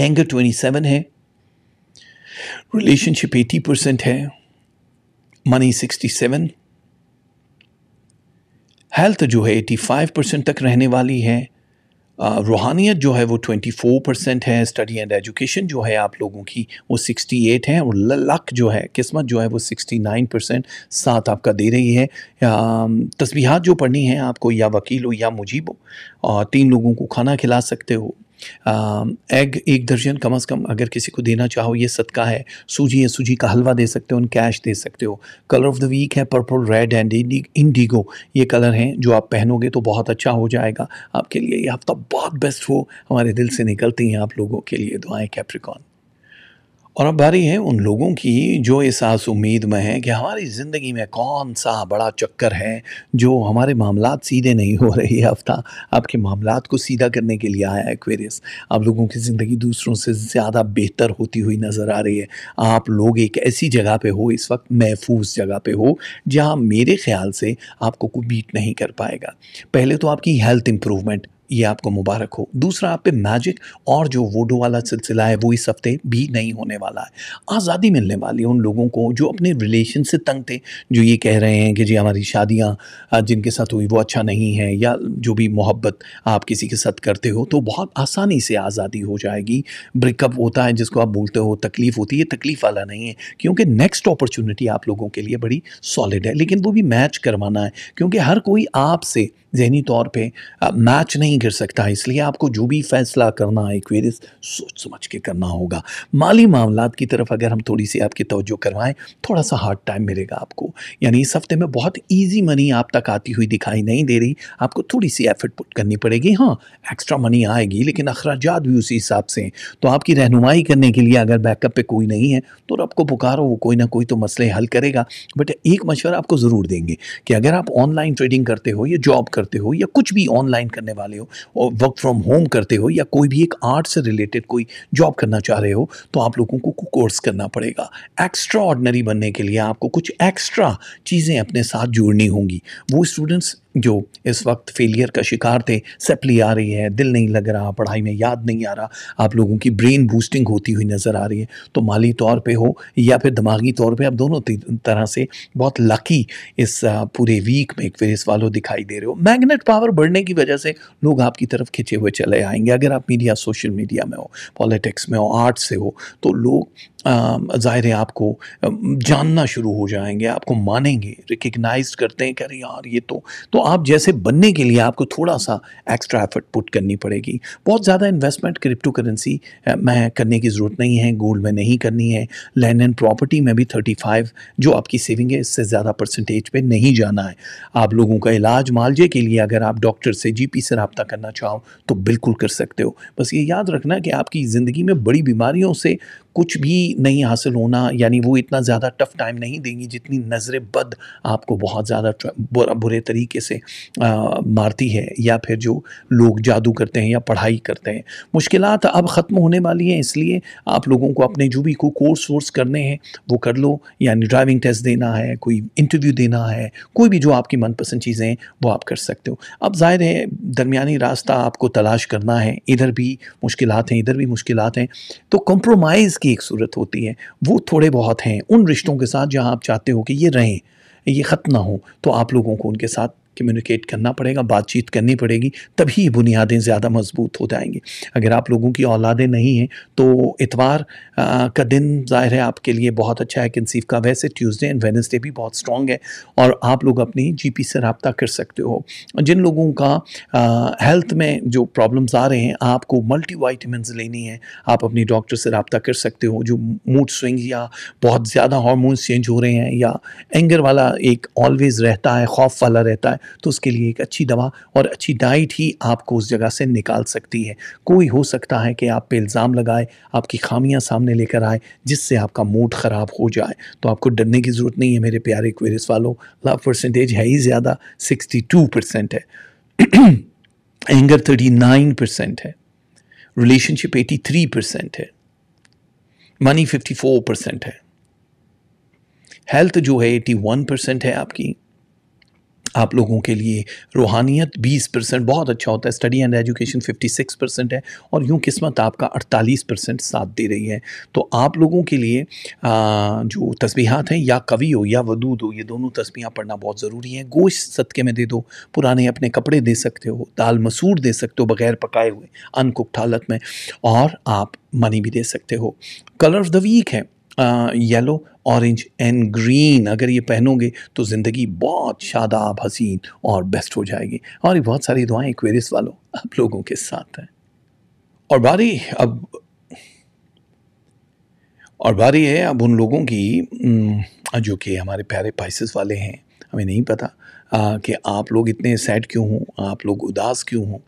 एंगर 27 है रिलेशनशिप 80 परसेंट है मनी 67 हेल्थ जो है 85 परसेंट तक रहने वाली है Uh, रूहानियत जो है वो 24 परसेंट है स्टडी एंड एजुकेशन जो है आप लोगों की वो 68 है और लक जो है किस्मत जो है वो 69 परसेंट साथ आपका दे रही है um, तस्बीहात जो पढ़नी है आपको या वकील हो या मुजीब हो uh, तीन लोगों को खाना खिला सकते हो एग um, एक दर्जन कम अज़ कम अगर किसी को देना चाहो ये सदका है सूजी है सूजी का हलवा दे सकते हो उन कैश दे सकते हो कलर ऑफ द वीक है पर्पल रेड एंड इंडिगो ये कलर हैं जो आप पहनोगे तो बहुत अच्छा हो जाएगा आपके लिए ये हफ्ता बहुत बेस्ट हो हमारे दिल से निकलती हैं आप लोगों के लिए दुआएं कैप्रिकॉन और अब बारी है उन लोगों की जो इस आस उम्मीद में है कि हमारी ज़िंदगी में कौन सा बड़ा चक्कर है जो हमारे मामला सीधे नहीं हो रहे हफ्ता आपके मामला को सीधा करने के लिए आया है क्वेरियस आप लोगों की ज़िंदगी दूसरों से ज़्यादा बेहतर होती हुई नज़र आ रही है आप लोग एक ऐसी जगह पे हो इस वक्त महफूज जगह पे हो जहाँ मेरे ख्याल से आपको कोई बीट नहीं कर पाएगा पहले तो आपकी हेल्थ इम्प्रूवमेंट ये आपको मुबारक हो दूसरा आप पे मैजिक और जो वोडो वाला सिलसिला है वो इस हफ्ते भी नहीं होने वाला है आज़ादी मिलने वाली है उन लोगों को जो अपने रिलेशन से तंग थे जो ये कह रहे हैं कि जी हमारी शादियाँ जिनके साथ हुई वो अच्छा नहीं है या जो भी मोहब्बत आप किसी के साथ करते हो तो बहुत आसानी से आज़ादी हो जाएगी ब्रेकअप होता है जिसको आप बोलते हो तकलीफ़ होती है तकलीफ़ वाला नहीं है क्योंकि नेक्स्ट अपॉर्चुनिटी आप लोगों के लिए बड़ी सॉलिड है लेकिन वो भी मैच करवाना है क्योंकि हर कोई आपसे जहनी तौर पे मैच नहीं गिर सकता इसलिए आपको जो भी फैसला करना है एक्वेरियस सोच समझ के करना होगा माली मामला की तरफ अगर हम थोड़ी सी आपकी तोज्जो करवाएं थोड़ा सा हार्ड टाइम मिलेगा आपको यानी इस हफ्ते में बहुत ईजी मनी आप तक आती हुई दिखाई नहीं दे रही आपको थोड़ी सी एफर्ट पुट करनी पड़ेगी हाँ एक्स्ट्रा मनी आएगी लेकिन अखराज भी उसी हिसाब से हैं तो आपकी रहनुमाई करने के लिए अगर बैकअप पर कोई नहीं है तो रब को पुकारो वो कोई ना कोई तो मसले हल करेगा बट एक मशवरा आपको ज़रूर देंगे कि अगर आप ऑनलाइन ट्रेडिंग करते हो या जॉब करते हो या कुछ भी ऑनलाइन करने वाले हो और वर्क फ्रॉम होम करते हो या कोई भी एक आर्ट से रिलेटेड कोई जॉब करना चाह रहे हो तो आप लोगों को कोर्स करना पड़ेगा एक्स्ट्रा ऑर्डनरी बनने के लिए आपको कुछ एक्स्ट्रा चीज़ें अपने साथ जोड़नी होंगी वो स्टूडेंट्स जो इस वक्त फेलियर का शिकार थे सेपली आ रही है दिल नहीं लग रहा पढ़ाई में याद नहीं आ रहा आप लोगों की ब्रेन बूस्टिंग होती हुई नज़र आ रही है तो माली तौर पे हो या फिर दिमागी तौर पे आप दोनों तरह से बहुत लकी इस पूरे वीक में एक फेस वालों दिखाई दे रहे हो मैग्नेट पावर बढ़ने की वजह से लोग आपकी तरफ खिंचे हुए चले आएंगे अगर आप मीडिया सोशल मीडिया में हो पॉलिटिक्स में हो आर्ट से हो तो लोग ज़ाहिर है आपको जानना शुरू हो जाएंगे आपको मानेंगे रिकग्नाइज करते हैं कि अरे यार ये तो तो आप जैसे बनने के लिए आपको थोड़ा सा एक्स्ट्रा एफर्ट पुट करनी पड़ेगी बहुत ज़्यादा इन्वेस्टमेंट क्रिप्टो करेंसी में करने की ज़रूरत नहीं है गोल्ड में नहीं करनी है लैंड एंड प्रॉपर्टी में भी थर्टी फाइव जो आपकी सेविंग है इससे ज़्यादा परसेंटेज पर नहीं जाना है आप लोगों का इलाज मालजे के लिए अगर आप डॉक्टर से जी पी से रबता करना चाहो तो बिल्कुल कर सकते हो बस ये याद रखना कि आपकी ज़िंदगी में बड़ी बीमारियों से कुछ भी नहीं हासिल होना यानी वो इतना ज़्यादा टफ टाइम नहीं देंगी जितनी नज़र बद आपको बहुत ज़्यादा बुरे तरीके से आ, मारती है या फिर जो लोग जादू करते हैं या पढ़ाई करते हैं मुश्किल अब ख़त्म होने वाली हैं इसलिए आप लोगों को अपने जो भी को कोर्स वोर्स करने हैं वो कर लो यानी ड्राइविंग टेस्ट देना है कोई इंटरव्यू देना है कोई भी जो आपकी मनपसंद चीज़ें हैं वो आप कर सकते हो अब जाहिर है दरमियानी रास्ता आपको तलाश करना है इधर भी मुश्किल हैं इधर भी मुश्किल हैं तो कॉम्प्रोमाइज़ की एक सूरत होती है वो थोड़े बहुत हैं उन रिश्तों के साथ जहाँ आप चाहते हो कि ये रहें ये ख़त्म ना हो तो आप लोगों को उनके साथ कम्युनिकेट करना पड़ेगा बातचीत करनी पड़ेगी तभी बुनियादें ज़्यादा मजबूत हो जाएंगी अगर आप लोगों की औलादें नहीं हैं तो इतवार का दिन ज़ाहिर है आपके लिए बहुत अच्छा है कंसीव का वैसे ट्यूसडे एंड वेनसडे भी बहुत स्ट्रॉन्ग है और आप लोग अपनी जी से रबता कर सकते हो जिन लोगों का हेल्थ में जो प्रॉब्लम्स आ रहे हैं आपको मल्टी लेनी है आप अपनी डॉक्टर से रबता कर सकते हो जो मूड स्विंग या बहुत ज़्यादा हार्मोन्स चेंज हो रहे हैं या एंगर वाला एक ऑलवेज़ रहता है खौफ वाला रहता है तो उसके लिए एक अच्छी दवा और अच्छी डाइट ही आपको उस जगह से निकाल सकती है कोई हो सकता है कि आप पे इल्ज़ाम लगाए आपकी खामियां सामने लेकर आए जिससे आपका मूड ख़राब हो जाए तो आपको डरने की ज़रूरत नहीं है मेरे प्यारे क्वेरिस वालों लव परसेंटेज है ही ज़्यादा सिक्सटी है एंगर थर्टी नाइन परसेंट है रिलेशनशिप एटी थ्री परसेंट है मनी फिफ्टी फोर परसेंट है हेल्थ जो है एटी वन परसेंट है आपकी आप लोगों के लिए रूहानियत 20 परसेंट बहुत अच्छा होता है स्टडी एंड एजुकेशन 56 परसेंट है और यूँ किस्मत आपका 48 परसेंट साथ दे रही है तो आप लोगों के लिए आ, जो तस्बीहात हैं या कवि हो या वदूद हो ये दोनों तस्बियाँ पढ़ना बहुत ज़रूरी है गोश्त सदक़े में दे दो पुराने अपने कपड़े दे सकते हो दाल मसूर दे सकते हो बगैर पकाए हुए अनकुक्ड हालत में और आप मनी भी दे सकते हो कलर ऑफ द वीक है येलो ऑरेंज एंड ग्रीन अगर ये पहनोगे तो ज़िंदगी बहुत शादाब हसीन और बेस्ट हो जाएगी और ये बहुत सारी दुआएं क्वेरिस वालों आप लोगों के साथ हैं और बारी अब और बारी है अब उन लोगों की जो कि हमारे प्यारे पाइसिस वाले हैं हमें नहीं पता आ, कि आप लोग इतने सैड क्यों हों आप लोग उदास क्यों हों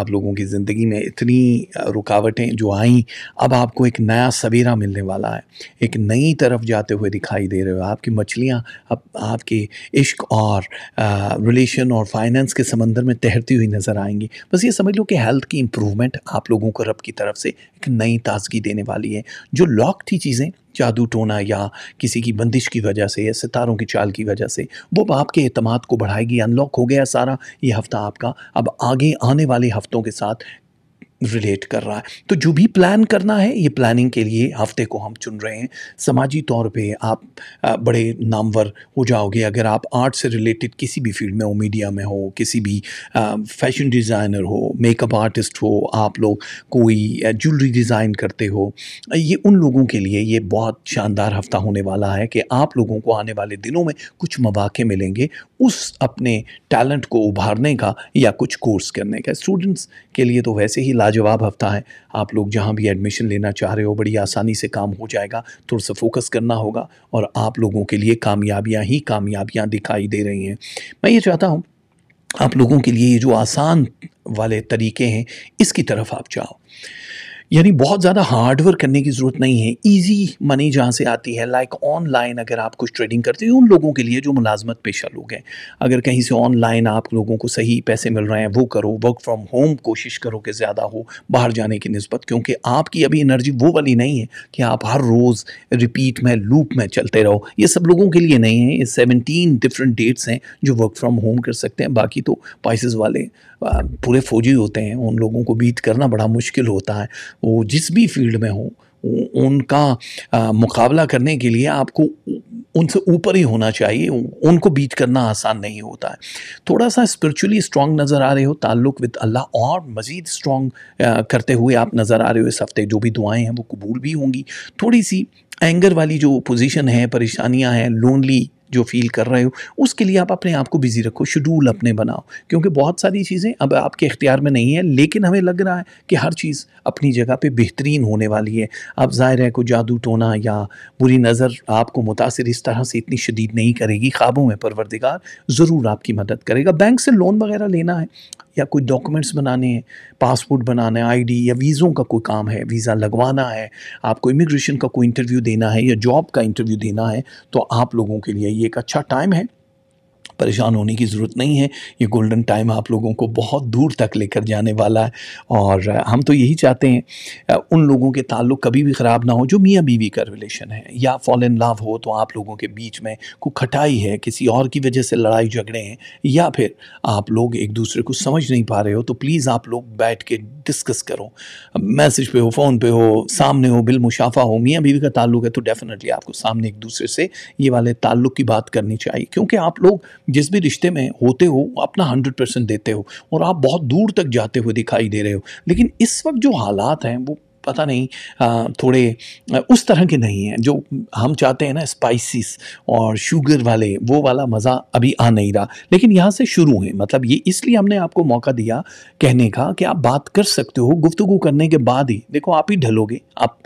आप लोगों की ज़िंदगी में इतनी रुकावटें जो आईं अब आपको एक नया सवेरा मिलने वाला है एक नई तरफ जाते हुए दिखाई दे रहे हो आपकी मछलियाँ अब आपके इश्क और रिलेशन और फाइनेंस के समंदर में तैरती हुई नज़र आएंगी बस ये समझ लो कि हेल्थ की इम्प्रूवमेंट आप लोगों को रब की तरफ से एक नई ताजगी देने वाली है जो लॉक थी चीज़ें जादू टोना या किसी की बंदिश की वजह से या सितारों की चाल की वजह से वो आपके अहतमाद को बढ़ाएगी अनलॉक हो गया सारा ये हफ्ता आपका अब आगे आने वाले हफ्तों के साथ रिलेट कर रहा है तो जो भी प्लान करना है ये प्लानिंग के लिए हफ्ते को हम चुन रहे हैं समाजी तौर पे आप बड़े नामवर हो जाओगे अगर आप आर्ट से रिलेटेड किसी भी फील्ड में हो मीडिया में हो किसी भी फैशन डिज़ाइनर हो मेकअप आर्टिस्ट हो आप लोग कोई ज्वेलरी डिज़ाइन करते हो ये उन लोगों के लिए ये बहुत शानदार हफ्ता होने वाला है कि आप लोगों को आने वाले दिनों में कुछ मौाक़े मिलेंगे उस अपने टैलेंट को उभारने का या कुछ कोर्स करने का स्टूडेंट्स के लिए तो वैसे ही लाजवाब हफ्ता है आप लोग जहाँ भी एडमिशन लेना चाह रहे हो बड़ी आसानी से काम हो जाएगा थोड़ा सा फोकस करना होगा और आप लोगों के लिए कामयाबियाँ ही कामयाबियाँ दिखाई दे रही हैं मैं ये चाहता हूँ आप लोगों के लिए ये जो आसान वाले तरीके हैं इसकी तरफ आप जाओ यानी बहुत ज़्यादा हार्डवर्क करने की ज़रूरत नहीं है ईजी मनी जहाँ से आती है लाइक ऑनलाइन अगर आप कुछ ट्रेडिंग करते हैं उन लोगों के लिए जो मुलाजमत पेशा लोग हैं अगर कहीं से ऑनलाइन आप लोगों को सही पैसे मिल रहे हैं वो करो वर्क फ्रॉम होम कोशिश करो कि ज़्यादा हो बाहर जाने की नस्बत क्योंकि आपकी अभी एनर्जी वो वाली नहीं है कि आप हर रोज़ रिपीट में लूप में चलते रहो ये सब लोगों के लिए नहीं है ये सेवनटीन डिफरेंट डेट्स हैं जो वर्क फ्रॉम होम कर सकते हैं बाकी तो पाइस वाले पूरे फौजी होते हैं उन लोगों को बीट करना बड़ा मुश्किल होता है वो जिस भी फील्ड में हो उनका मुकाबला करने के लिए आपको उनसे ऊपर ही होना चाहिए उनको बीट करना आसान नहीं होता है थोड़ा सा स्पिरिचुअली स्ट्रांग नज़र आ रहे हो ताल्लुक विद अल्लाह और मज़ीद स्ट्रांग करते हुए आप नज़र आ रहे हो इस हफ़्ते जो भी दुआएं हैं वो कबूल भी होंगी थोड़ी सी एंगर वाली जो पोजीशन है परेशानियां हैं लोनली जो फील कर रहे हो उसके लिए आप अपने आप को बिज़ी रखो शेड्यूल अपने बनाओ क्योंकि बहुत सारी चीज़ें अब आपके इख्तियार में नहीं है लेकिन हमें लग रहा है कि हर चीज़ अपनी जगह पर बेहतरीन होने वाली है अब ज़ाहिर है को जादू टोना या बुरी नज़र आपको मुतासर इस तरह से इतनी शदीद नहीं करेगी ख्वाबों में परवरदिगार ज़रूर आपकी मदद करेगा बैंक से लोन वगैरह लेना है या कोई डॉक्यूमेंट्स बनाने हैं पासपोर्ट बनाना है आईडी या वीज़ों का कोई काम है वीज़ा लगवाना है आपको इमिग्रेशन का कोई इंटरव्यू देना है या जॉब का इंटरव्यू देना है तो आप लोगों के लिए ये एक अच्छा टाइम है परेशान होने की ज़रूरत नहीं है ये गोल्डन टाइम आप लोगों को बहुत दूर तक लेकर जाने वाला है और हम तो यही चाहते हैं उन लोगों के ताल्लुक कभी भी ख़राब ना हो जो मियाँ बीवी का रिलेशन है या फॉल इन लव हो तो आप लोगों के बीच में कोई खटाई है किसी और की वजह से लड़ाई झगड़े हैं या फिर आप लोग एक दूसरे को समझ नहीं पा रहे हो तो प्लीज़ आप लोग बैठ के डिस्कस करो मैसेज पे हो फ़ोन पे हो सामने हो बिल मुशाफा हो मियाँ बीवी का ताल्लुक है तो डेफिनेटली आपको सामने एक दूसरे से ये वाले ताल्लुक की बात करनी चाहिए क्योंकि आप लोग जिस भी रिश्ते में होते हो अपना हंड्रेड परसेंट देते हो और आप बहुत दूर तक जाते हुए दिखाई दे रहे हो लेकिन इस वक्त जो हालात हैं वो पता नहीं थोड़े उस तरह के नहीं हैं जो हम चाहते हैं ना स्पाइसिस और शुगर वाले वो वाला मज़ा अभी आ नहीं रहा लेकिन यहाँ से शुरू है मतलब ये इसलिए हमने आपको मौका दिया कहने का कि आप बात कर सकते हो गुफ्तु करने के बाद ही देखो आप ही ढलोगे आप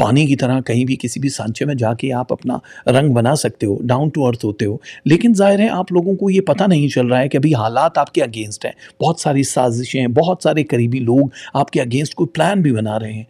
पानी की तरह कहीं भी किसी भी सांचे में जाके आप अपना रंग बना सकते हो डाउन टू अर्थ होते हो लेकिन ज़ाहिर है आप लोगों को ये पता नहीं चल रहा है कि अभी हालात आपके अगेंस्ट हैं बहुत सारी साजिशें बहुत सारे करीबी लोग आपके अगेंस्ट कोई प्लान भी बना रहे हैं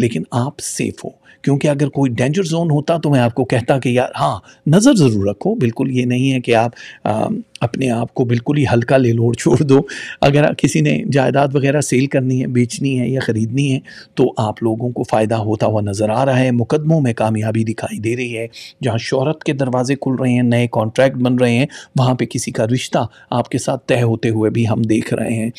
लेकिन आप सेफ़ हो क्योंकि अगर कोई डेंजर जोन होता तो मैं आपको कहता कि यार हाँ नज़र ज़रूर रखो बिल्कुल ये नहीं है कि आप आ, अपने आप को बिल्कुल ही हल्का ले लोड छोड़ दो अगर किसी ने जायदाद वगैरह सेल करनी है बेचनी है या ख़रीदनी है तो आप लोगों को फ़ायदा होता हुआ नज़र आ रहा है मुकदमों में कामयाबी दिखाई दे रही है जहाँ शहरत के दरवाज़े खुल रहे हैं नए कॉन्ट्रैक्ट बन रहे हैं वहाँ पर किसी का रिश्ता आपके साथ तय होते हुए भी हम देख रहे हैं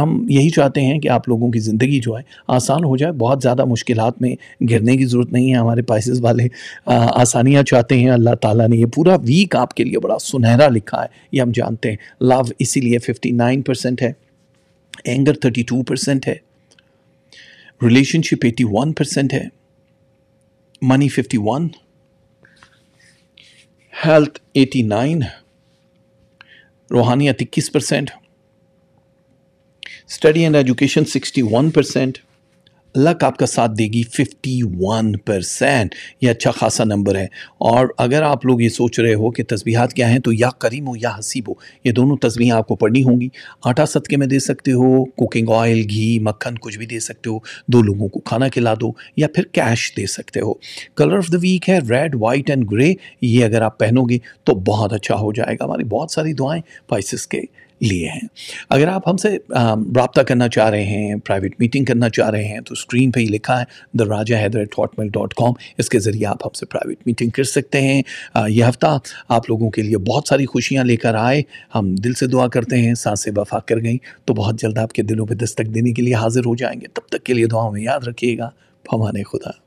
हम यही चाहते हैं कि आप लोगों की ज़िंदगी जो है आसान हो जाए बहुत ज़्यादा मुश्किल मुश्किल में गिरने की ज़रूरत नहीं है हमारे पाइसिस वाले आसानियाँ चाहते हैं अल्लाह ताला ने ये पूरा वीक आपके लिए बड़ा सुनहरा लिखा है ये हम जानते हैं लव इसीलिए 59 परसेंट है एंगर 32 परसेंट है रिलेशनशिप 81 परसेंट है मनी 51 हेल्थ 89 रूहानियत इक्कीस percent study and education 61 percent luck आपका साथ देगी 51 परसेंट ये अच्छा खासा नंबर है और अगर आप लोग ये सोच रहे हो कि तस्बीहात क्या हैं तो या करीम हो या हसीब हो ये दोनों तस्बीहें आपको पढ़नी होंगी आटा सदके में दे सकते हो कुकिंग ऑयल घी मक्खन कुछ भी दे सकते हो दो लोगों को खाना खिला दो या फिर कैश दे सकते हो कलर ऑफ द वीक है रेड वाइट एंड ग्रे ये अगर आप पहनोगे तो बहुत अच्छा हो जाएगा हमारी बहुत सारी दुआएँ पाइसिस के लिए हैं अगर आप हमसे रबता करना चाह रहे हैं प्राइवेट मीटिंग करना चाह रहे हैं तो स्क्रीन पे ही लिखा है the Raja Haider at Hotmail dot com इसके ज़रिए आप हमसे प्राइवेट मीटिंग कर सकते हैं यह हफ़्ता आप लोगों के लिए बहुत सारी खुशियाँ लेकर आए हम दिल से दुआ करते हैं सांसें वफा कर गई तो बहुत जल्द आपके दिलों पर दस्तक देने के लिए हाज़िर हो जाएंगे तब तक के लिए दुआ में याद रखिएगा फमान खुदा